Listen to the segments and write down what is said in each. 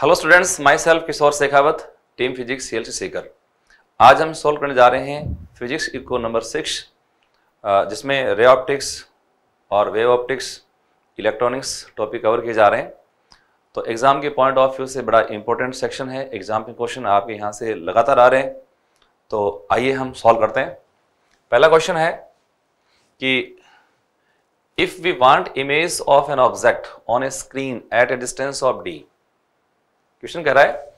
Hello students myself Kishore Shekhawat team physics C L Sikar आज हम solve करने जा रहे हैं फिजिक्स इको नंबर सिक्स जिसमें रे ऑप्टिक्स और wave optics electronics topic cover किए जा रहे हैं तो एग्ज़ाम के पॉइंट ऑफ व्यू से बड़ा इंपॉर्टेंट सेक्शन है एग्ज़ाम के क्वेश्चन आपके यहाँ से लगातार आ रहे हैं तो आइए हम सॉल्व करते हैं पहला क्वेश्चन है कि if we want image of an object on a screen at a distance of D question कह रहा है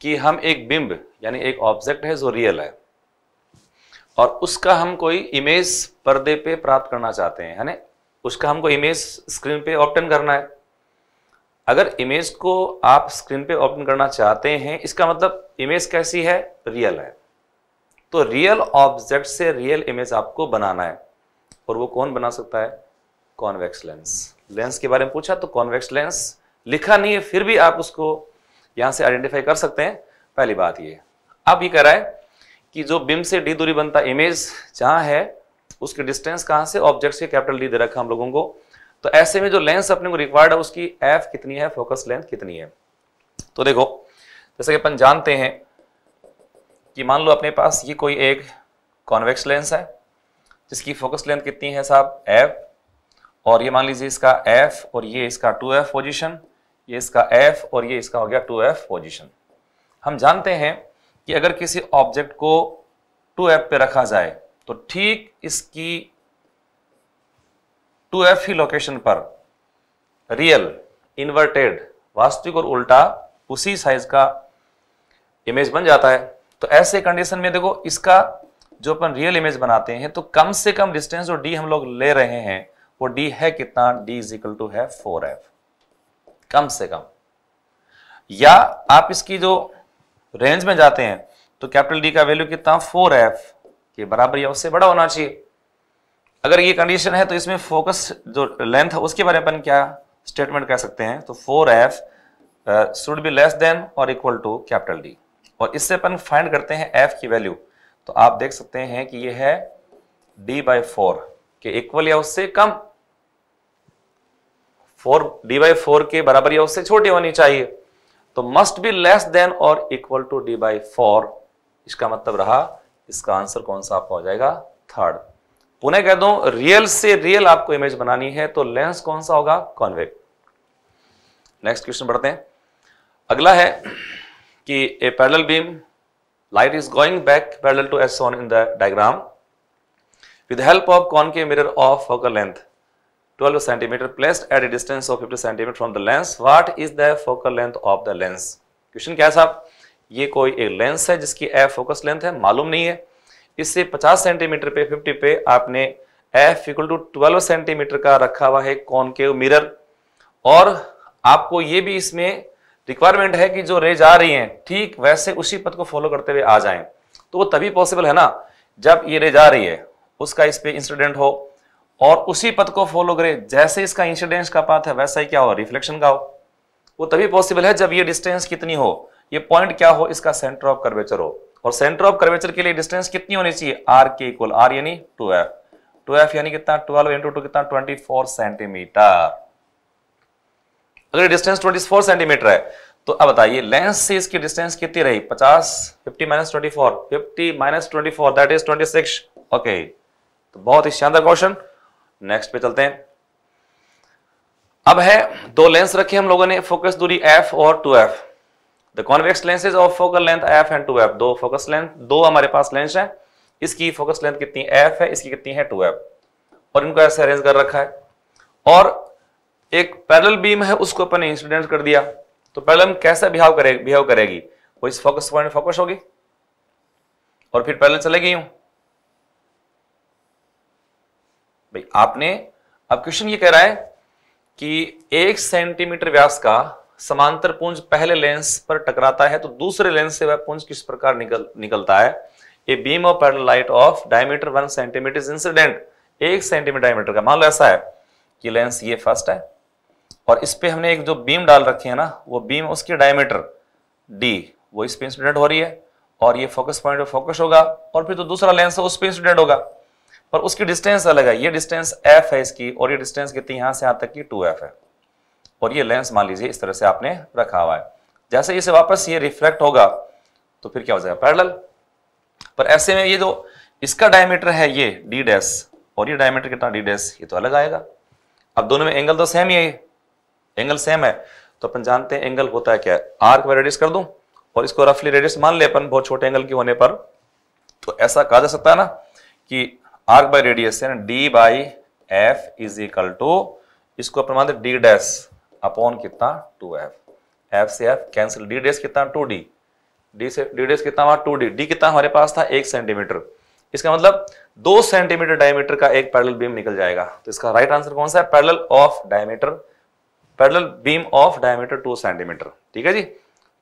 कि हम एक बिंब यानी एक ऑब्जेक्ट है जो रियल है और उसका हम कोई इमेज पर्दे पे प्राप्त करना चाहते हैं है ना उसका हमको इमेज स्क्रीन पे ऑप्टन करना है अगर इमेज को आप स्क्रीन पे ऑप्टन करना चाहते हैं इसका मतलब इमेज कैसी है रियल है तो रियल ऑब्जेक्ट से रियल इमेज आपको बनाना है और वो कौन बना सकता है कॉन्वेक्स लेंस लेंस के बारे में पूछा तो कॉन्वेक्स लेंस लिखा नहीं है फिर भी आप उसको यहाँ से आइडेंटिफाई कर सकते हैं पहली बात ये अब ये कह रहा है कि जो बिम से डी दूरी बनता इमेज जहां है उसके डिस्टेंस कहां से ऑब्जेक्ट से कैपिटल डी दे रखा हम लोगों को तो ऐसे में जो लेंस अपने को रिक्वायर्ड है उसकी एफ कितनी है फोकस लेंथ कितनी है तो देखो जैसे कि अपन जानते हैं कि मान लो अपने पास ये कोई एक कॉन्वेक्स लेंस है जिसकी फोकस लेंथ कितनी है साहब एफ और ये मान लीजिए इसका एफ और ये इसका टू एफ पोजिशन ये इसका एफ और ये इसका हो गया टू एफ पोजिशन हम जानते हैं कि अगर किसी ऑब्जेक्ट को टू एफ पे रखा जाए तो ठीक इसकी टू एफ ही लोकेशन पर रियल इन्वर्टेड वास्तविक और उल्टा उसी साइज का इमेज बन जाता है तो ऐसे कंडीशन में देखो इसका जो अपन रियल इमेज बनाते हैं तो कम से कम डिस्टेंस जो डी हम लोग ले रहे हैं वो डी है कितना डी इज इक्वल टू है फोर एफ कम से कम या आप इसकी जो रेंज में जाते हैं तो कैपिटल डी का वैल्यू कितना फोर एफ के बराबर या उससे बड़ा होना चाहिए अगर ये कंडीशन है तो इसमें फोकस जो लेंथ है उसके बारे में क्या स्टेटमेंट कह सकते हैं तो four F should be less than और इक्वल टू कैपिटल डी और इससे अपन फाइंड करते हैं एफ की वैल्यू तो आप देख सकते हैं कि ये है डी बाई फोर के इक्वल या उससे कम फोर डी बाई फोर के बराबर या उससे छोटे होनी चाहिए तो मस्ट बी लेस देन और equal to D by four इसका मतलब रहा इसका आंसर कौन सा आपका हो जाएगा थर्ड पुनः कह दो रियल से रियल आपको इमेज बनानी है तो लेंस कौन सा होगा कॉन्वेक्ट नेक्स्ट क्वेश्चन बढ़ते हैं अगला है कि a parallel beam light is going back parallel to as shown in the diagram with help of concave mirror of focal length 12 centimetre placed at a distance of 50 centimetre from the lens what is the focal length of the lens question क्या है साहब ये कोई एक lens है जिसकी F focus length है मालूम नहीं है इससे 50 सेंटीमीटर पे 50 पे आपने एफ इक्वल टू 12 सेंटीमीटर का रखा हुआ है कौन के मिरर और आपको ये भी इसमें रिक्वायरमेंट है कि जो रेज आ रही है ठीक वैसे उसी पथ को फॉलो करते हुए आ जाए तो वो तभी पॉसिबल है ना जब ये रेज आ रही है उसका इस पर इंसिडेंट हो और उसी पथ को फॉलो करें जैसे इसका इंसिडेंस का पाथ है वैसा ही क्या हो रिफ्लेक्शन का हो वो तभी पॉसिबल है जब ये डिस्टेंस कितनी हो ये पॉइंट क्या हो इसका सेंटर ऑफ कर्वेचर हो और सेंटर ऑफ कर्वेचर के लिए डिस्टेंस कितनी होनी चाहिए आर के इक्वल आर यानी टू एफ टू एफ यानी कितना ट्वेल्व इंटू टू कितना ट्वेंटी फोर सेंटीमीटर अगर डिस्टेंस ट्वेंटी फोर सेंटीमीटर है तो अब बताइए लेंस से इसकी डिस्टेंस कितनी रही पचास fifty minus twenty four fifty minus twenty four that is twenty six okay तो बहुत ही शानदार क्वेश्चन नेक्स्ट पे चलते हैं अब है दो लेंस रखे हम लोगों ने फोकस दूरी एफ और two F the convex lenses of focal length F and two F दो फोकस लेंथ दो हमारे पास लेंस है इसकी फोकस लेंथ कितनी एफ है इसकी कितनी है टू एफ और इनको ऐसे अरेंज कर रखा है और एक पैरल बीम है उसको अपने इंसिडेंट कर दिया तो पैरल कैसे बिहेव करे बिहेव करेगी वो इस फोकस पॉइंट फोकस होगी और फिर पैरल चलेगी यूं भाई आपने अब क्वेश्चन ये कह रहा है कि एक सेंटीमीटर व्यास का समांतर पुंज पहले लेंस पर टकराता है तो दूसरे लेंस से वह पुंज किस प्रकार निकल निकलता है a beam of parallel light of diameter one centimetre incident एक सेंटीमीटर डायमीटर का मान लो ऐसा है कि लेंस ये फर्स्ट है और इस पर हमने एक जो बीम डाल रखी है ना वो बीम उसकी डायमीटर डी वो इस पे इंसिडेंट हो रही है और ये फोकस पॉइंट पे फोकस होगा और फिर जो तो दूसरा लेंस है उस पर इंसिडेंट होगा पर उसकी डिस्टेंस अलग है ये डिस्टेंस एफ है इसकी और ये डिस्टेंस कितनी यहां से यहां तक की टू एफ है और ये लेंस मान लीजिए इस तरह से आपने रखा हुआ है जैसे इसे वापस ये रिफ्लेक्ट होगा तो फिर क्या हो जाएगा पैरल पर ऐसे में ये जो इसका डायमीटर है ये डी डेस और ये डायमीटर कितना डी डेस ये तो अलग आएगा अब दोनों में एंगल तो सेम ही है एंगल सेम है तो अपन जानते हैं एंगल होता है क्या है आर्क में रेडियस कर दू और इसको रफली रेडियस मान ले अपन बहुत छोटे एंगल के होने पर तो ऐसा कहा जा सकता है ना कि आर्क बाय रेडियस है ना D by F is equal to इसको अपन मानते डी डैस अपॉन कितना टू एफ एफ से एफ कैंसिल डी डैस कितना टू डी डी से डी डैस कितना हुआ टू डी डी कितना हमारे पास था एक सेंटीमीटर इसका मतलब दो सेंटीमीटर डायमीटर का एक पैरल बीम निकल जाएगा तो इसका राइट आंसर कौन सा है parallel of diameter parallel beam of diameter two centimetre ठीक है जी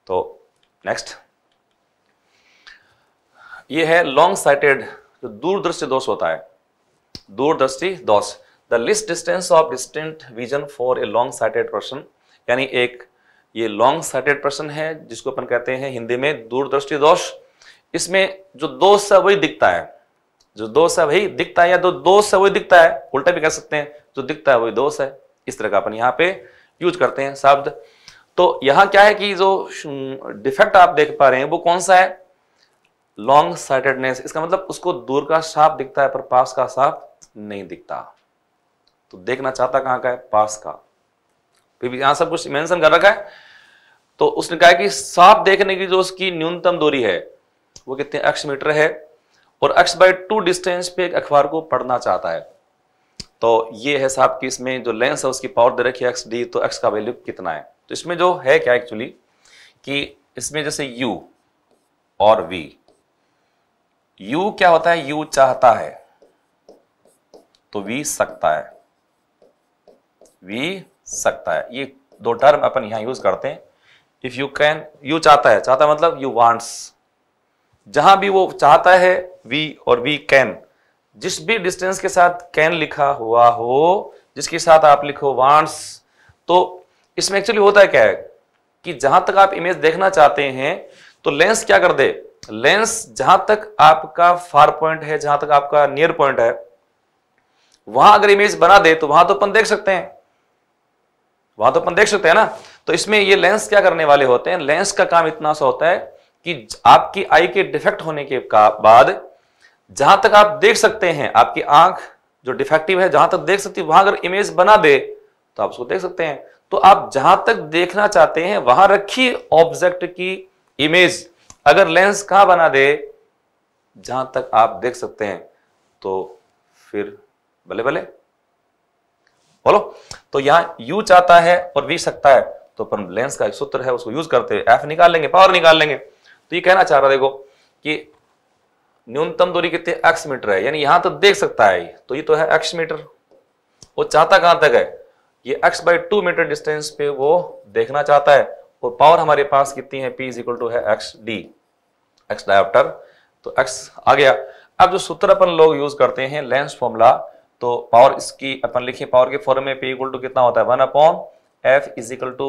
तो नेक्स्ट ये है लॉन्ग साइटेड जो तो दूरदृष्टि दोष होता है दूरदृष्टि दोष the least distance of distinct vision for a long sighted person यानी एक ये लॉन्ग साइटेड पर्सन है जिसको अपन कहते हैं हिंदी में दूरदृष्टि दोष इसमें जो दोष है वही दिखता है जो दोष है वही दिखता है या जो दोष है वही दिखता है उल्टा भी कह सकते हैं जो दिखता है वही दोष है इस तरह का अपन यहाँ पे यूज करते हैं शब्द तो यहाँ क्या है कि जो डिफेक्ट आप देख पा रहे हैं वो कौन सा है लॉन्ग साइटेडनेस इसका मतलब उसको दूर का साफ दिखता है पर पास का साफ नहीं दिखता तो देखना चाहता कहां का है पास का फिर भी यहां सब कुछ मेंशन कर रखा है तो उसने कहा कि साफ देखने की जो उसकी न्यूनतम दूरी है वो कितने अक्ष मीटर है और अक्ष बाई टू डिस्टेंस पे एक अखबार को पढ़ना चाहता है तो ये है साहब कि इसमें जो लेंस है उसकी पावर दे रखी है एक्स डी तो एक्स का वैल्यू कितना है तो इसमें जो है क्या एक्चुअली कि इसमें जैसे यू और वी यू क्या होता है यू चाहता है तो वी सकता है वी सकता है ये दो टर्म अपन यहां यूज करते हैं इफ यू कैन यू चाहता है चाहता है मतलब यू वांट्स जहां भी वो चाहता है वी और वी कैन जिस भी डिस्टेंस के साथ कैन लिखा हुआ हो जिसके साथ आप लिखो वांट्स तो इसमें एक्चुअली होता है क्या है कि जहां तक आप इमेज देखना चाहते हैं तो लेंस क्या कर दे लेंस जहां तक आपका फार पॉइंट है जहां तक आपका नियर पॉइंट है वहां अगर इमेज बना दे तो वहां तो अपन देख सकते हैं वहां तो अपन देख सकते हैं ना तो इसमें ये लेंस क्या करने वाले होते हैं लेंस का काम इतना सा होता है कि आपकी आई के डिफेक्ट होने के बाद जहां तक आप देख सकते हैं आपकी आंख जो डिफेक्टिव है जहां तक देख सकती है वहां अगर इमेज बना दे तो आप उसको देख सकते हैं तो आप जहां तक देखना चाहते हैं वहां रखिए ऑब्जेक्ट की इमेज अगर लेंस कहां बना दे जहां तक आप देख सकते हैं तो फिर भले भले बोलो तो यहां यू चाहता है और वी सकता है तो अपन लेंस का एक सूत्र है उसको यूज करते हुए एफ निकाल लेंगे पावर निकाल लेंगे तो ये कहना चाह रहा देखो कि न्यूनतम दूरी कितने एक्स मीटर है यानी यहां तो देख सकता है तो ये तो है एक्स मीटर वो चाहता कहां तक है ये X by two metre distance पे वो देखना चाहता है और पावर हमारे पास कितनी है पी इज इक्वल टू है एक्स डी एक्स डायोप्टर तो एक्स आ गया अब जो सूत्र अपन लोग यूज करते हैं लेंस फॉर्मूला तो पावर इसकी अपन लिखे पावर के फॉर्म में पी इक्वल टू कितना होता है one upon F is equal to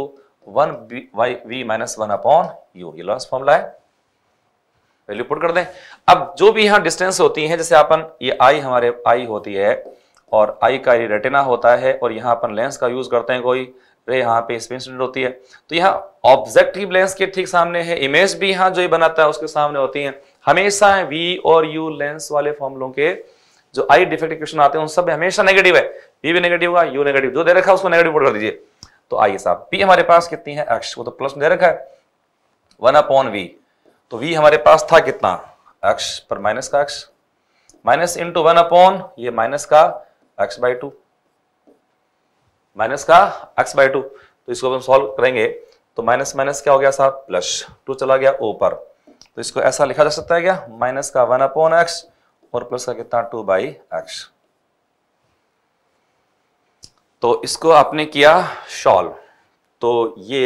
one by V minus one upon U ये लेंस फॉर्मूला है वैल्यू पुट कर दें अब जो भी यहां डिस्टेंस होती है जैसे अपन ये आई हमारे आई होती है और आई का ये रेटिना होता है और यहां अपन लेंस का यूज करते हैं कोई रे यहाँ पे इसमें इंसिडेंट होती है तो यहाँ ऑब्जेक्ट की लेंस के ठीक सामने है इमेज भी यहाँ जो ये बनाता है उसके सामने होती है हमेशा वी और यू लेंस वाले फॉर्मुलों के जो आई डिफेक्ट क्वेश्चन आते हैं उन सब हमेशा नेगेटिव है वी भी नेगेटिव होगा यू नेगेटिव जो दे रखा है उसको नेगेटिव कर दीजिए तो आइए साहब पी हमारे पास कितनी है एक्स को तो प्लस दे रखा है वन अपॉन वी तो वी हमारे पास था कितना एक्स पर माइनस का X minus into one upon ये माइनस का एक्स बाई टू माइनस का एक्स बाई टू तो इसको हम सॉल्व करेंगे तो माइनस माइनस क्या हो गया साहब प्लस टू चला गया ऊपर तो इसको ऐसा लिखा जा सकता है क्या माइनस का वन अपॉन एक्स और प्लस का कितना टू बाई एक्स तो इसको आपने किया सॉल्व तो ये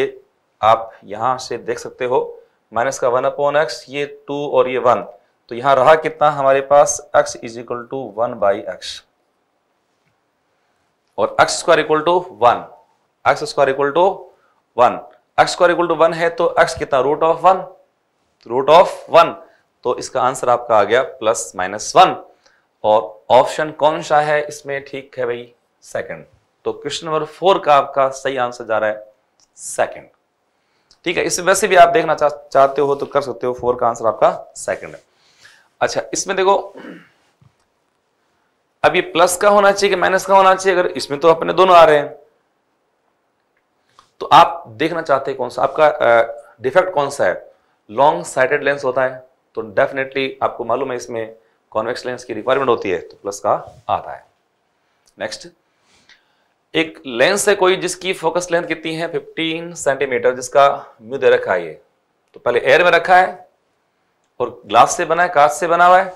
आप यहां से देख सकते हो माइनस का वन अपॉन एक्स ये टू और ये वन तो यहाँ रहा कितना हमारे पास X is equal to one by X और X square equal to one X square equal to one X square equal to one है तो एक्स कितना root of one root of one तो इसका आंसर आपका आ गया प्लस माइनस वन और ऑप्शन कौन सा है इसमें ठीक है भाई सेकंड तो क्वेश्चन नंबर फोर का आपका सही आंसर जा रहा है सेकंड ठीक है इसमें वैसे भी आप देखना चा, चाहते हो तो कर सकते हो फोर का आंसर आपका सेकंड है अच्छा इसमें देखो अब ये प्लस का होना चाहिए कि माइनस का होना चाहिए अगर इसमें तो अपने दोनों आ रहे हैं तो आप देखना चाहते हैं कौन सा आपका डिफेक्ट कौन सा है लॉन्ग साइटेड लेंस होता है तो डेफिनेटली आपको मालूम है इसमें कॉन्वेक्स लेंस की रिक्वायरमेंट होती है तो प्लस का आता है नेक्स्ट एक लेंस है कोई जिसकी फोकस लेंथ कितनी है 15 सेंटीमीटर जिसका म्यू दे रखा है ये तो पहले एयर में रखा है और ग्लास से बना है कांच से बना हुआ है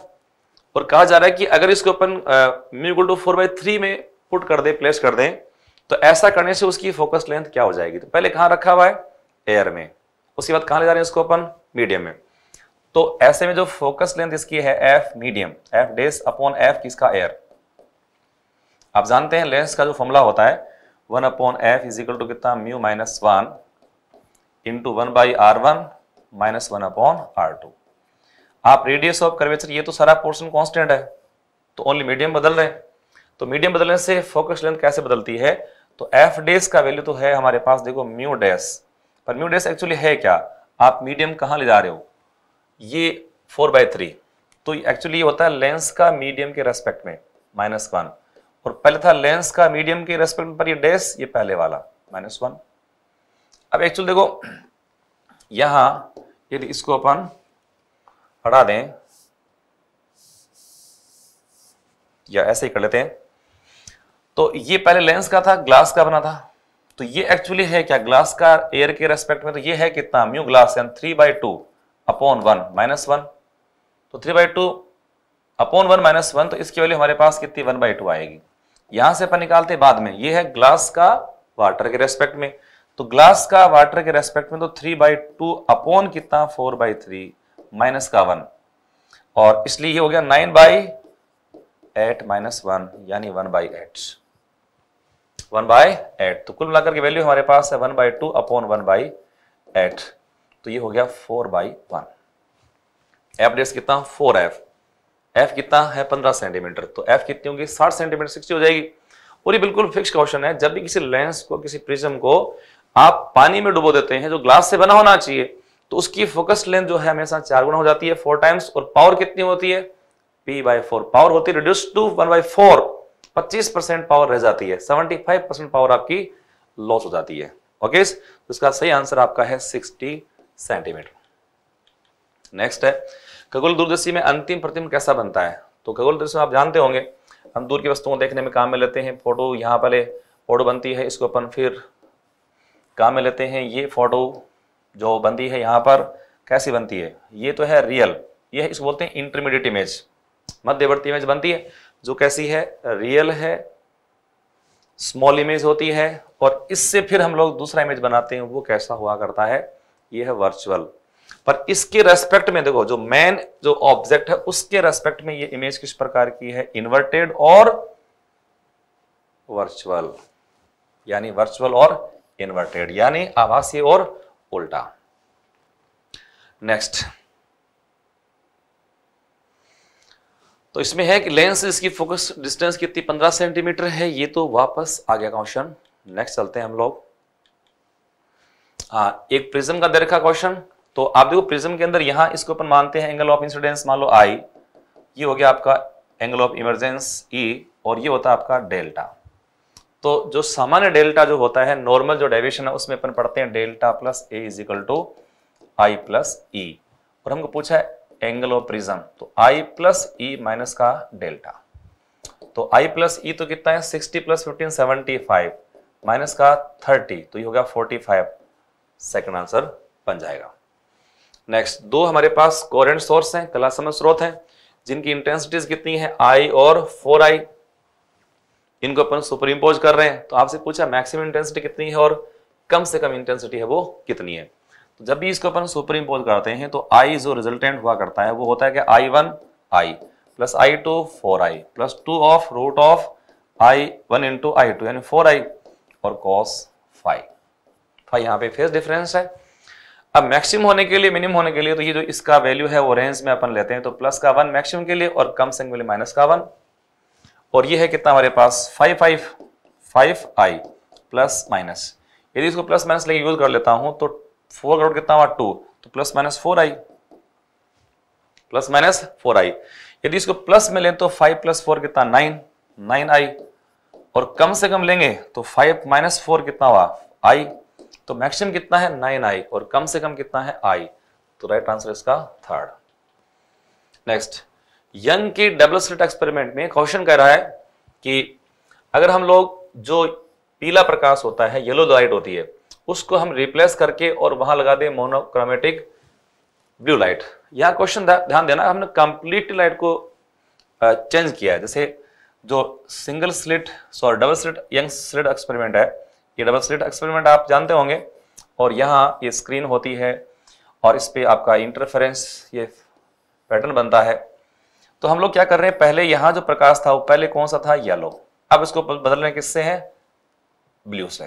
और कहा जा रहा है कि अगर इसको अपन mu equal to four by three में पुट कर दे प्लेस कर दें तो ऐसा करने से उसकी फोकस लेंथ क्या हो जाएगी तो पहले कहां रखा हुआ है एयर में उसके बाद कहां ले जा रहे हैं इसको अपन मीडियम में तो ऐसे में जो फोकस लेंथ इसकी है F medium F dash upon F किसका एयर आप जानते हैं लेंस का जो फॉर्मूला होता है one upon F is equal to कितना mu minus one into one by R one minus one upon R two आप रेडियस ऑफ कर्वेचर ये तो सारा पोर्शन कॉन्स्टेंट है तो ओनली मीडियम बदल रहे तो मीडियम बदलने से फोकस लेंथ कैसे बदलती है तो एफ डेस का वैल्यू तो है हमारे पास देखो म्यू डेस पर म्यू डेस एक्चुअली है क्या आप मीडियम कहाँ ले जा रहे हो ये फोर बाय थ्री तो एक्चुअली ये होता है लेंस का मीडियम के रेस्पेक्ट में माइनस वन और पहले था लेंस का मीडियम के रेस्पेक्ट पर ये डेस ये पहले वाला माइनस वन अब एक्चुअल देखो यहां यदि इसको अपन हटा दें या ऐसे ही कर लेते हैं तो ये पहले लेंस का था ग्लास का बना था तो ये एक्चुअली है क्या ग्लास का एयर के रेस्पेक्ट में तो ये है कितना mu glass N three by two upon one minus one तो three by two upon one minus one तो इसकी वैल्यू हमारे पास कितनी वन बाई टू आएगी यहां से अपन निकालते बाद में ये है ग्लास का वाटर के रेस्पेक्ट में तो ग्लास का वाटर के रेस्पेक्ट में तो थ्री बाई टू अपॉन कितना फोर बाई थ्री माइनस का वन और इसलिए ये हो गया nine by eight minus one यानी one by eight one by eight तो कुल मिलाकर के वैल्यू हमारे पास है one by two upon one by eight तो ये हो गया four by one F dash कितना फोर एफ एफ कितना है पंद्रह सेंटीमीटर तो एफ कितनी होगी साठ सेंटीमीटर सिक्सटी हो जाएगी और ये बिल्कुल फिक्स क्वेश्चन है जब भी किसी लेंस को किसी प्रिज्म को आप पानी में डुबो देते हैं जो ग्लास से बना होना चाहिए तो उसकी फोकस लेंथ जो है हमेशा चार गुना हो जाती है फोर टाइम्स और पावर कितनी होती है पी बाई फोर पावर होती है reduce to one by four पच्चीस परसेंट पावर रह जाती है सेवेंटी फाइव परसेंट पावर आपकी लॉस हो जाती है ओके तो इसका सही आंसर आपका है सिक्सटी सेंटीमीटर नेक्स्ट है खगोल दूरदर्शी में अंतिम प्रतिम कैसा बनता है तो खगोल दूरदर्शी में आप जानते होंगे हम दूर की वस्तुओं को देखने में काम में लेते हैं फोटो यहाँ पहले फोटो बनती है इसको अपन फिर काम में लेते हैं ये फोटो जो बनती है यहाँ पर कैसी बनती है ये तो है रियल ये इसको बोलते हैं इंटरमीडिएट इमेज मध्यवर्ती इमेज बनती है जो कैसी है रियल है स्मॉल इमेज होती है और इससे फिर हम लोग दूसरा इमेज बनाते हैं वो कैसा हुआ करता है ये है वर्चुअल पर इसके रेस्पेक्ट में देखो जो मैन जो ऑब्जेक्ट है उसके रेस्पेक्ट में ये इमेज किस प्रकार की है इन्वर्टेड और वर्चुअल यानी वर्चुअल और इन्वर्टेड यानी आभासीय और उल्टा नेक्स्ट तो इसमें है कि लेंस इसकी फोकस डिस्टेंस कितनी 15 सेंटीमीटर है ये तो वापस आ गया क्वेश्चन नेक्स्ट चलते हैं हम लोग हाँ, एक प्रिज्म का दरखा क्वेश्चन तो आप देखो प्रिज्म के अंदर यहां इसको अपन मानते हैं एंगल ऑफ इंसिडेंस मान लो आई ये हो गया आपका एंगल ऑफ इमरजेंस ई और ये होता है आपका डेल्टा तो जो सामान्य डेल्टा जो होता है नॉर्मल जो डेविएशन है उसमें अपन पढ़ते हैं delta plus A is equal to I plus E और हमको पूछा है एंगल ऑफ प्रिज्म तो आई प्लस ई माइनस का डेल्टा तो आई प्लस ई तो कितना है sixty plus fifteen seventy five minus का थर्टी तो ये हो गया फोर्टी फाइव सेकेंड आंसर बन जाएगा नेक्स्ट दो हमारे पास कोरेंट सोर्स हैं कला समय स्रोत हैं जिनकी इंटेंसिटीज कितनी है आई और फोर आई इनको अपन सुपर इम्पोज कर रहे हैं तो आपसे पूछा मैक्सिमम इंटेंसिटी कितनी है और कम से कम इंटेंसिटी है वो कितनी है तो जब भी इसको अपन सुपर इम्पोज करते हैं तो आई जो रिजल्टेंट हुआ करता है वो होता है कि I one I plus I two four I plus two of root of I one into I two यानी फोर आई और कॉस फाइव फाइव यहाँ पे फेस डिफरेंस है अब मैक्सिमम होने के लिए मिनिमम होने के लिए तो ये जो इसका वैल्यू है वो रेंज में अपन लेते हैं तो प्लस का वन मैक्सिमम के लिए और कम संग के माइनस का वन और ये है कितना हमारे पास five five five I plus minus यदि इसको प्लस माइनस लेके यूज कर लेता हूं तो फोर करोड़ कितना हुआ टू तो plus minus four I plus minus four I यदि इसको प्लस में लें तो फाइव प्लस फोर कितना नाइन नाइन आई और कम से कम लेंगे तो फाइव माइनस फोर कितना हुआ आई तो मैक्सिमम कितना है नाइन आई और कम से कम कितना है आई तो राइट आंसर इसका थर्ड नेक्स्ट यंग की डबल स्लिट एक्सपेरिमेंट में क्वेश्चन कह रहा है कि अगर हम लोग जो पीला प्रकाश होता है येलो लाइट होती है उसको हम रिप्लेस करके और वहां लगा दें मोनोक्रोमेटिक ब्लू लाइट यहाँ क्वेश्चन ध्यान देना हमने कंप्लीट लाइट को चेंज किया है जैसे जो single slit sorry double slit Young slit experiment है ये डबल स्लिट एक्सपेरिमेंट आप जानते होंगे और यहाँ ये स्क्रीन होती है और इस पर आपका इंटरफेरेंस ये पैटर्न बनता है तो हम लोग क्या कर रहे हैं पहले यहां जो प्रकाश था वो पहले कौन सा था येलो अब इसको बदल रहे किससे है ब्लू से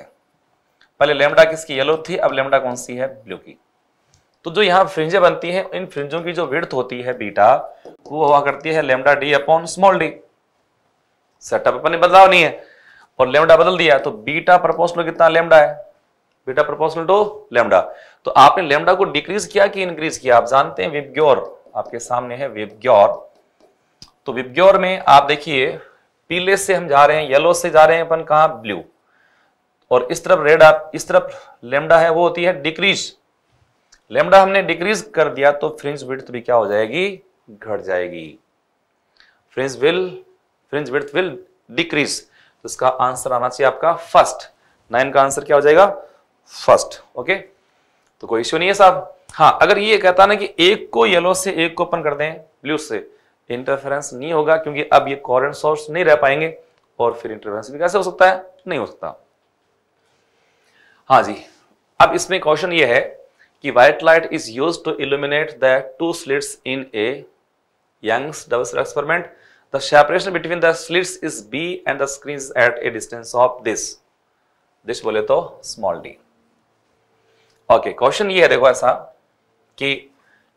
पहले लेमडा किसकी येलो थी अब लेमडा कौन सी है ब्लू की तो जो यहाँ फ्रिंजे बनती हैं इन फ्रिंजों की जो विर्थ होती है बीटा वो हुआ करती है lambda D upon small D setup अपने बदलाव नहीं है और लेमडा बदल दिया तो बीटा प्रपोर्शनल कितना लेमडा है बीटा प्रपोर्शनल टू लेमडा तो आपने लेमडा को डिक्रीज किया कि इंक्रीज किया आप जानते हैं विबग्योर आपके सामने है विबग्योर तो विप्योर में आप देखिए पीले से हम जा रहे हैं येलो से जा रहे हैं अपन कहा ब्लू और इस तरफ रेड आप इस तरफ लेमडा है वो होती है डिक्रीज लेमडा हमने डिक्रीज कर दिया तो फ्रिंज विड्थ भी क्या हो जाएगी घट जाएगी fringe will fringe width will decrease तो इसका आंसर आना चाहिए आपका फर्स्ट नाइन का आंसर क्या हो जाएगा फर्स्ट ओके तो कोई इश्यू नहीं है साहब हाँ अगर ये कहता ना कि एक को येलो से एक को अपन कर दें ब्लू से इंटरफेरेंस नहीं होगा क्योंकि अब ये कॉरेंट सोर्स नहीं रह पाएंगे और फिर इंटरफेरेंस भी कैसे हो सकता है नहीं हो सकता हाँ जी अब इसमें क्वेश्चन ये है कि white light is use to illuminate the two slits in a Young's double experiment the separation between the slits is B and the screen is at a distance of this this बोले तो small D okay question ये है देखो ऐसा कि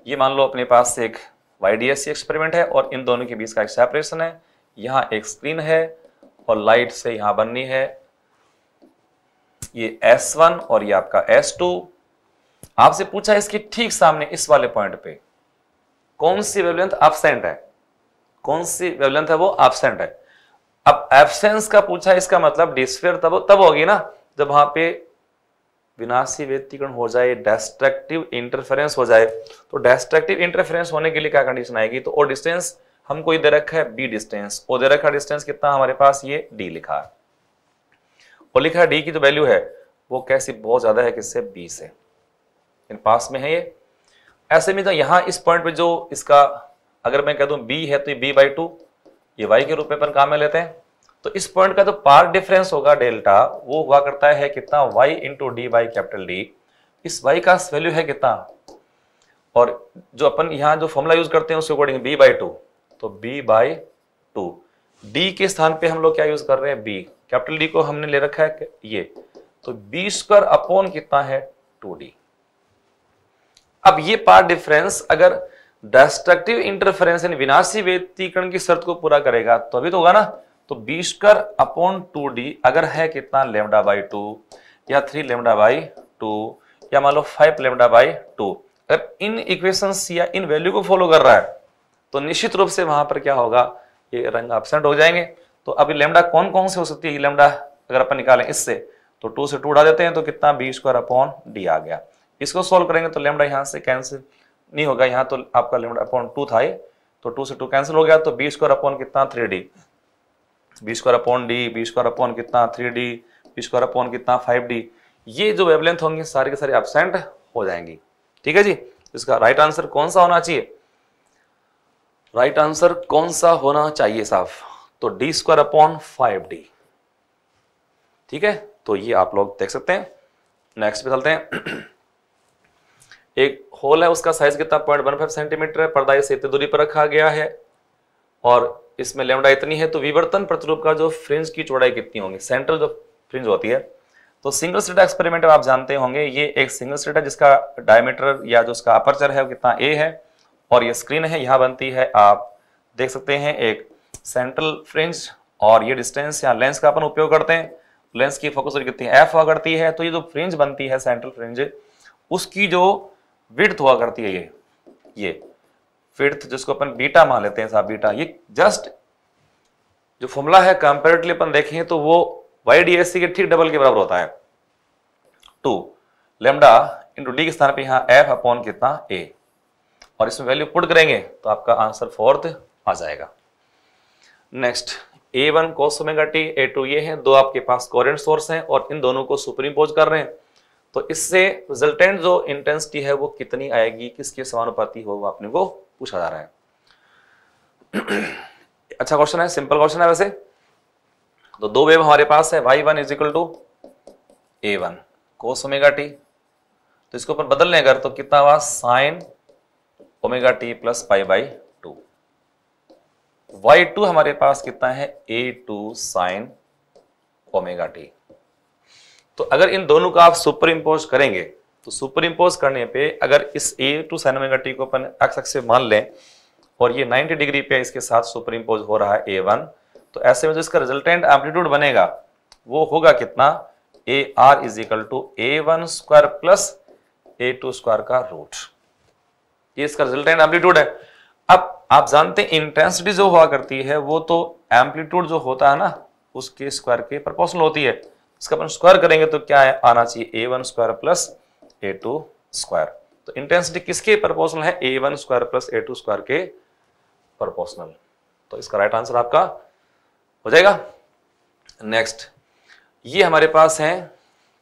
ये मान लो अपने पास एक वाई एक्सपेरिमेंट है और इन दोनों के बीच का एक सेपरेशन है यहाँ एक स्क्रीन है और लाइट से यहां बननी है ये S1 और ये आपका S2 आपसे पूछा इसके ठीक सामने इस वाले पॉइंट पे कौन सी वेवलेंथ एबसेंट है कौन सी वेवलेंथ है वो एबसेंट है अब एबसेंस का पूछा इसका मतलब डिस्फेयर तब तब होगी ना जब वहां पे विनाशी व्यक्तिकरण हो जाए डेस्ट्रक्टिव इंटरफेरेंस हो जाए तो डेस्ट्रक्टिव इंटरफेरेंस होने के लिए क्या कंडीशन आएगी तो डिस्टेंस हमको ये दे रखा है बी डिस्टेंस और दे रखा डिस्टेंस कितना हमारे पास ये डी लिखा है और लिखा है डी की जो वैल्यू है वो कैसी बहुत ज्यादा है किससे बी से इन पास में है ये ऐसे में तो यहाँ इस पॉइंट पे जो इसका अगर मैं कह दू बी है तो ये बी बाई टू ये वाई के रूप में अपन काम में लेते हैं तो इस पॉइंट का जो तो पार्ट डिफरेंस होगा डेल्टा वो हुआ करता है कितना Y into D Y capital D इस वाई का वैल्यू है कितना और जो अपन यहां जो फॉर्मुला यूज करते हैं उसके अकॉर्डिंग बी बाई टू तो बी बाई टू डी के स्थान पे हम लोग क्या यूज कर रहे हैं बी कैपिटल डी को हमने ले रखा है ये तो बी स्क्वायर अपॉन कितना है टू डी अब ये पार्ट डिफरेंस अगर डिस्ट्रक्टिव इंटरफेरेंस यानी विनाशी व्यक्तिकरण की शर्त को पूरा करेगा तो अभी तो होगा ना तो बी कर अपॉन टू डी अगर है कितना लेमडा बाई टू या थ्री लेमडा बाई टू या मान लो फाइव लेमडा बाई टू अगर इन इक्वेशन या इन वैल्यू को फॉलो कर रहा है तो निश्चित रूप से वहां पर क्या होगा ये रंग एबसेंट हो जाएंगे तो अभी लेमडा कौन कौन से हो सकती है लेमडा अगर अपन निकालें इससे तो टू से टू उड़ा देते हैं तो कितना बी स्क्वायर अपॉन डी आ गया इसको सोल्व करेंगे तो लेमडा यहाँ से कैंसिल नहीं होगा यहाँ तो आपका लेमडा अपॉन टू था ये तो टू से टू कैंसिल हो गया तो बी स्क्वायर अपॉन कितना three D B square upon D B square upon कितना three D B square upon कितना फाइव डी ये जो वेवलेंथ होंगे सारे के सारे एबसेंट हो जाएंगी ठीक है जी इसका राइट आंसर कौन सा होना चाहिए राइट आंसर कौन सा होना चाहिए साफ तो D square upon five D ठीक है तो ये आप लोग देख सकते हैं नेक्स्ट पे चलते हैं एक होल है उसका साइज कितना पॉइंट वन फाइव सेंटीमीटर है पर्दा इस इतनी दूरी पर रखा गया है और इसमें लेमडा इतनी है तो विवर्तन प्रतिरूप का जो फ्रिंज की चौड़ाई कितनी होगी सेंट्रल जो फ्रिंज होती है तो सिंगल स्टेटा एक्सपेरिमेंट आप जानते होंगे ये एक सिंगल स्टेटा जिसका डायमीटर या जो उसका अपर्चर है वो कितना ए है और ये स्क्रीन है यहाँ बनती है आप देख सकते हैं एक सेंट्रल फ्रिंज और ये डिस्टेंस या लेंस का अपन उपयोग करते हैं लेंस की फोकस कितनी एफ हुआ करती है तो ये जो फ्रिंज बनती है सेंट्रल फ्रिंज उसकी जो विड्थ हुआ करती है ये ये फिफ्थ जिसको अपन बीटा मान लेते हैं साहब बीटा ये जस्ट जो फॉर्मूला है कंपेरेटिवली अपन देखें तो वो वाई डी एस सी के ठीक डबल के बराबर होता है टू लेमडा इंटू डी के स्थान पर यहाँ एफ अपॉन कितना ए और इसमें वैल्यू पुट करेंगे तो आपका आंसर फोर्थ आ जाएगा next A one cos omega T A two ये हैं दो आपके पास कॉरेंट सोर्स हैं और इन दोनों को सुपर इम्पोज कर रहे हैं तो इससे रिजल्टेंट जो इंटेंसिटी है वो कितनी आएगी किसके समानुपाती हो वो आपने वो पूछा जा रहा है अच्छा क्वेश्चन है सिंपल क्वेश्चन है वैसे तो दो वेव हमारे पास है Y one is equal to A one cos omega T तो इसके ऊपर बदलने अगर तो कितना हुआ sine omega T plus pi by two Y two हमारे पास कितना है A two sine omega T तो अगर इन दोनों का आप सुपर इम्पोज करेंगे तो सुपर इम्पोज करने पे अगर इस A two sine omega T को अपन एक्स एक्स से मान लें और ये 90 डिग्री पे इसके साथ सुपर इम्पोज हो रहा है ए वन तो ऐसे में जो इसका रिजल्टेंट एम्पलीट्यूड बनेगा वो होगा कितना A R is equal to A one square plus A two square का रूट ये इसका रिजल्टेंट एम्पलीट्यूड है अब आप जानते हैं इंटेंसिटी जो हुआ करती है वो तो एम्पलीट्यूड जो होता है ना उसके स्क्वायर के प्रपोर्शनल होती है इसका अपन स्क्वायर करेंगे तो क्या है आना चाहिए A one square plus A two square तो इंटेंसिटी किसके प्रपोर्शनल है A one square plus A two square के प्रपोर्शनल तो इसका राइट आंसर आपका हो जाएगा नेक्स्ट ये हमारे पास है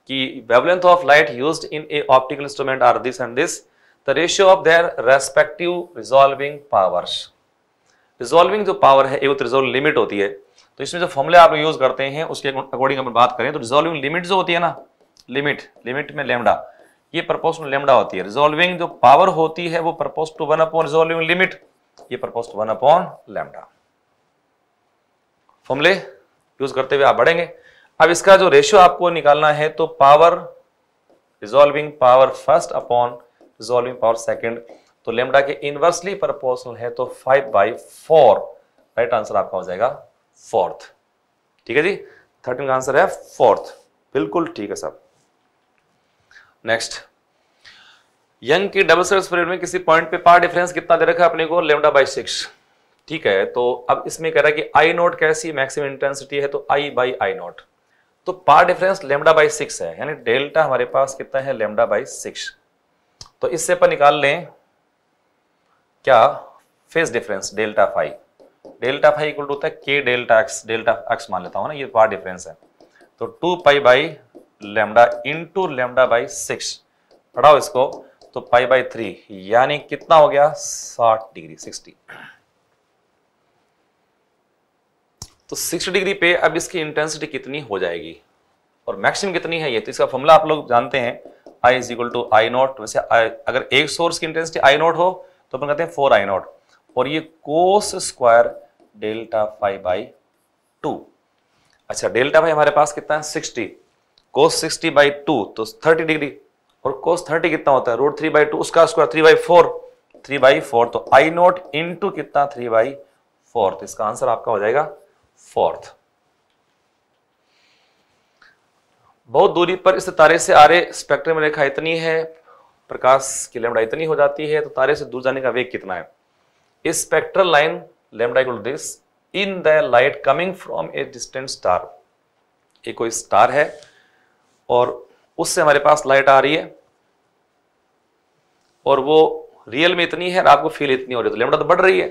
कि wavelength of light use in a optical instrument are this and this the ratio of their respective resolving powers resolving जो पावर है एक तो रिजॉल्व लिमिट होती है तो इसमें जो फॉर्मूले आप यूज करते हैं उसके अकॉर्डिंग अगर बात करें तो रिजॉल्विंग लिमिट जो होती है ना लिमिट लिमिट में लेमडा ये प्रपोस्ट लेमडा होती है रिजोल्विंग जो पावर होती है वो proportional to one upon resolving limit ये proportional one upon lambda formula use करते हुए आप बढ़ेंगे अब इसका जो रेशियो आपको निकालना है तो power resolving power first upon resolving power second तो लेमडा के इनवर्सली प्रपोर्शनल है तो five by four right answer आपका हो जाएगा फोर्थ ठीक है जी थर्टीन का आंसर है फोर्थ बिल्कुल ठीक है सब नेक्स्ट यंग की डबल सर्विस पीरियड में किसी पॉइंट पे पार डिफरेंस कितना दे रखा है अपने को लेमडा बाई सिक्स ठीक है तो अब इसमें कह रहा है कि आई नोट कैसी मैक्सिमम इंटेंसिटी है तो आई बाई आई नोट तो path difference lambda by six है यानी डेल्टा हमारे पास कितना है लेमडा बाई सिक्स तो इससे अपन निकाल लें क्या phase difference delta phi delta phi equal to होता है के डेल्टा एक्स डेल्टा एक्स मान लेता हूँ ना ये पार डिफरेंस है तो two pi by lambda into lambda by six पढ़ाओ इसको तो पाई बाई थ्री यानी कितना हो गया साठ डिग्री सिक्सटी तो सिक्सटी डिग्री पे अब इसकी इंटेंसिटी कितनी हो जाएगी और मैक्सिमम कितनी है ये तो इसका फॉर्मूला आप लोग जानते हैं I is equal to I naught वैसे अगर एक सोर्स की इंटेंसिटी आई नॉट हो तो अपन कहते हैं फोर आई नॉट और ये cos square delta phi by two अच्छा डेल्टा भाई हमारे पास कितना है सिक्सटी कोस 60 बाई टू तो 30 डिग्री और कोस 30 कितना होता है रूट थ्री बाई टू उसका square three by four three by four तो आई नोट इन टू कितना थ्री बाई फोर तो इसका आंसर आपका हो जाएगा फोर्थ बहुत दूरी पर इस तारे से आ रहे स्पेक्ट्रम रेखा इतनी है प्रकाश की लेमडा इतनी हो जाती है तो तारे से दूर जाने का वेग कितना है इस spectral line lambda equal this in the light coming from a distant star ये कोई स्टार है और उससे हमारे पास लाइट आ रही है और वो रियल में इतनी है और आपको फील इतनी हो रही है तो लेमडा तो बढ़ रही है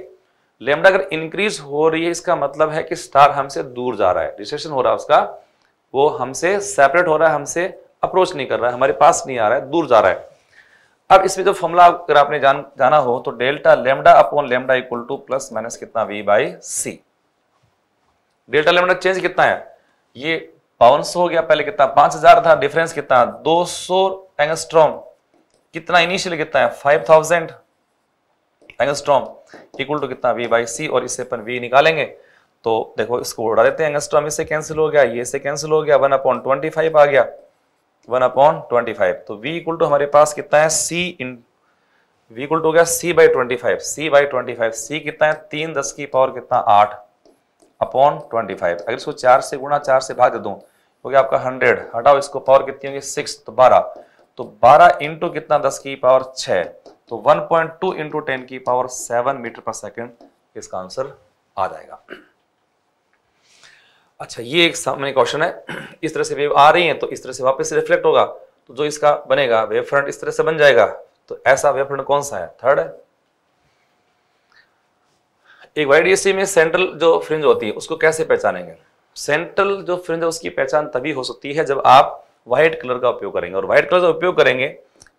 लेमडा अगर इंक्रीज हो रही है इसका मतलब है कि स्टार हमसे दूर जा रहा है रिसेशन हो रहा है उसका वो हमसे सेपरेट हो रहा है हमसे अप्रोच नहीं कर रहा है हमारे पास नहीं आ रहा है दूर जा रहा है अब इसमें जो फॉर्मूला अगर आपने जान जाना हो तो delta lambda upon lambda equal to plus minus कितना V by C delta lambda change कितना है ये पावन सौ हो गया पहले कितना पांच हजार था डिफरेंस कितना दो सौ एंगस्ट्रॉम कितना इनिशियल कितना है five thousand angstrom equal to कितना वी बाई सी और इसे अपन वी निकालेंगे तो देखो इसको उड़ा देते हैं एंगस्ट्रॉम इसे कैंसिल हो गया ये इसे कैंसिल हो गया वन अपॉन ट्वेंटी फाइव आ गया वन अपॉन ट्वेंटी फाइव तो वी इक्वल टू हमारे पास कितना है C in V equal to हो गया C by twenty five C by twenty five C कितना है तीन दस की पावर कितना आठ अपॉन ट्वेंटी फाइव अगर इसको चार से गुणा चार से भाग दे दूँ हो गया आपका हंड्रेड हटाओ इसको पावर कितनी होगी सिक्स तो बारह तो बारह इंटू कितना दस की पावर छः तो one point two into ten की पावर सेवन मीटर पर सेकेंड इसका आंसर आ जाएगा अच्छा ये एक सामने क्वेश्चन है इस तरह से वेव आ रही है तो इस तरह से वापस रिफ्लेक्ट होगा तो जो इसका बनेगा वेव फ्रंट इस तरह से बन जाएगा तो ऐसा वेव फ्रंट कौन सा है थर्ड है एक वाई में सेंट्रल जो फ्रिंज होती है उसको कैसे पहचानेंगे सेंट्रल जो फ्रिंज है उसकी पहचान तभी हो सकती है जब आप व्हाइट कलर का उपयोग करेंगे और व्हाइट कलर का उपयोग करेंगे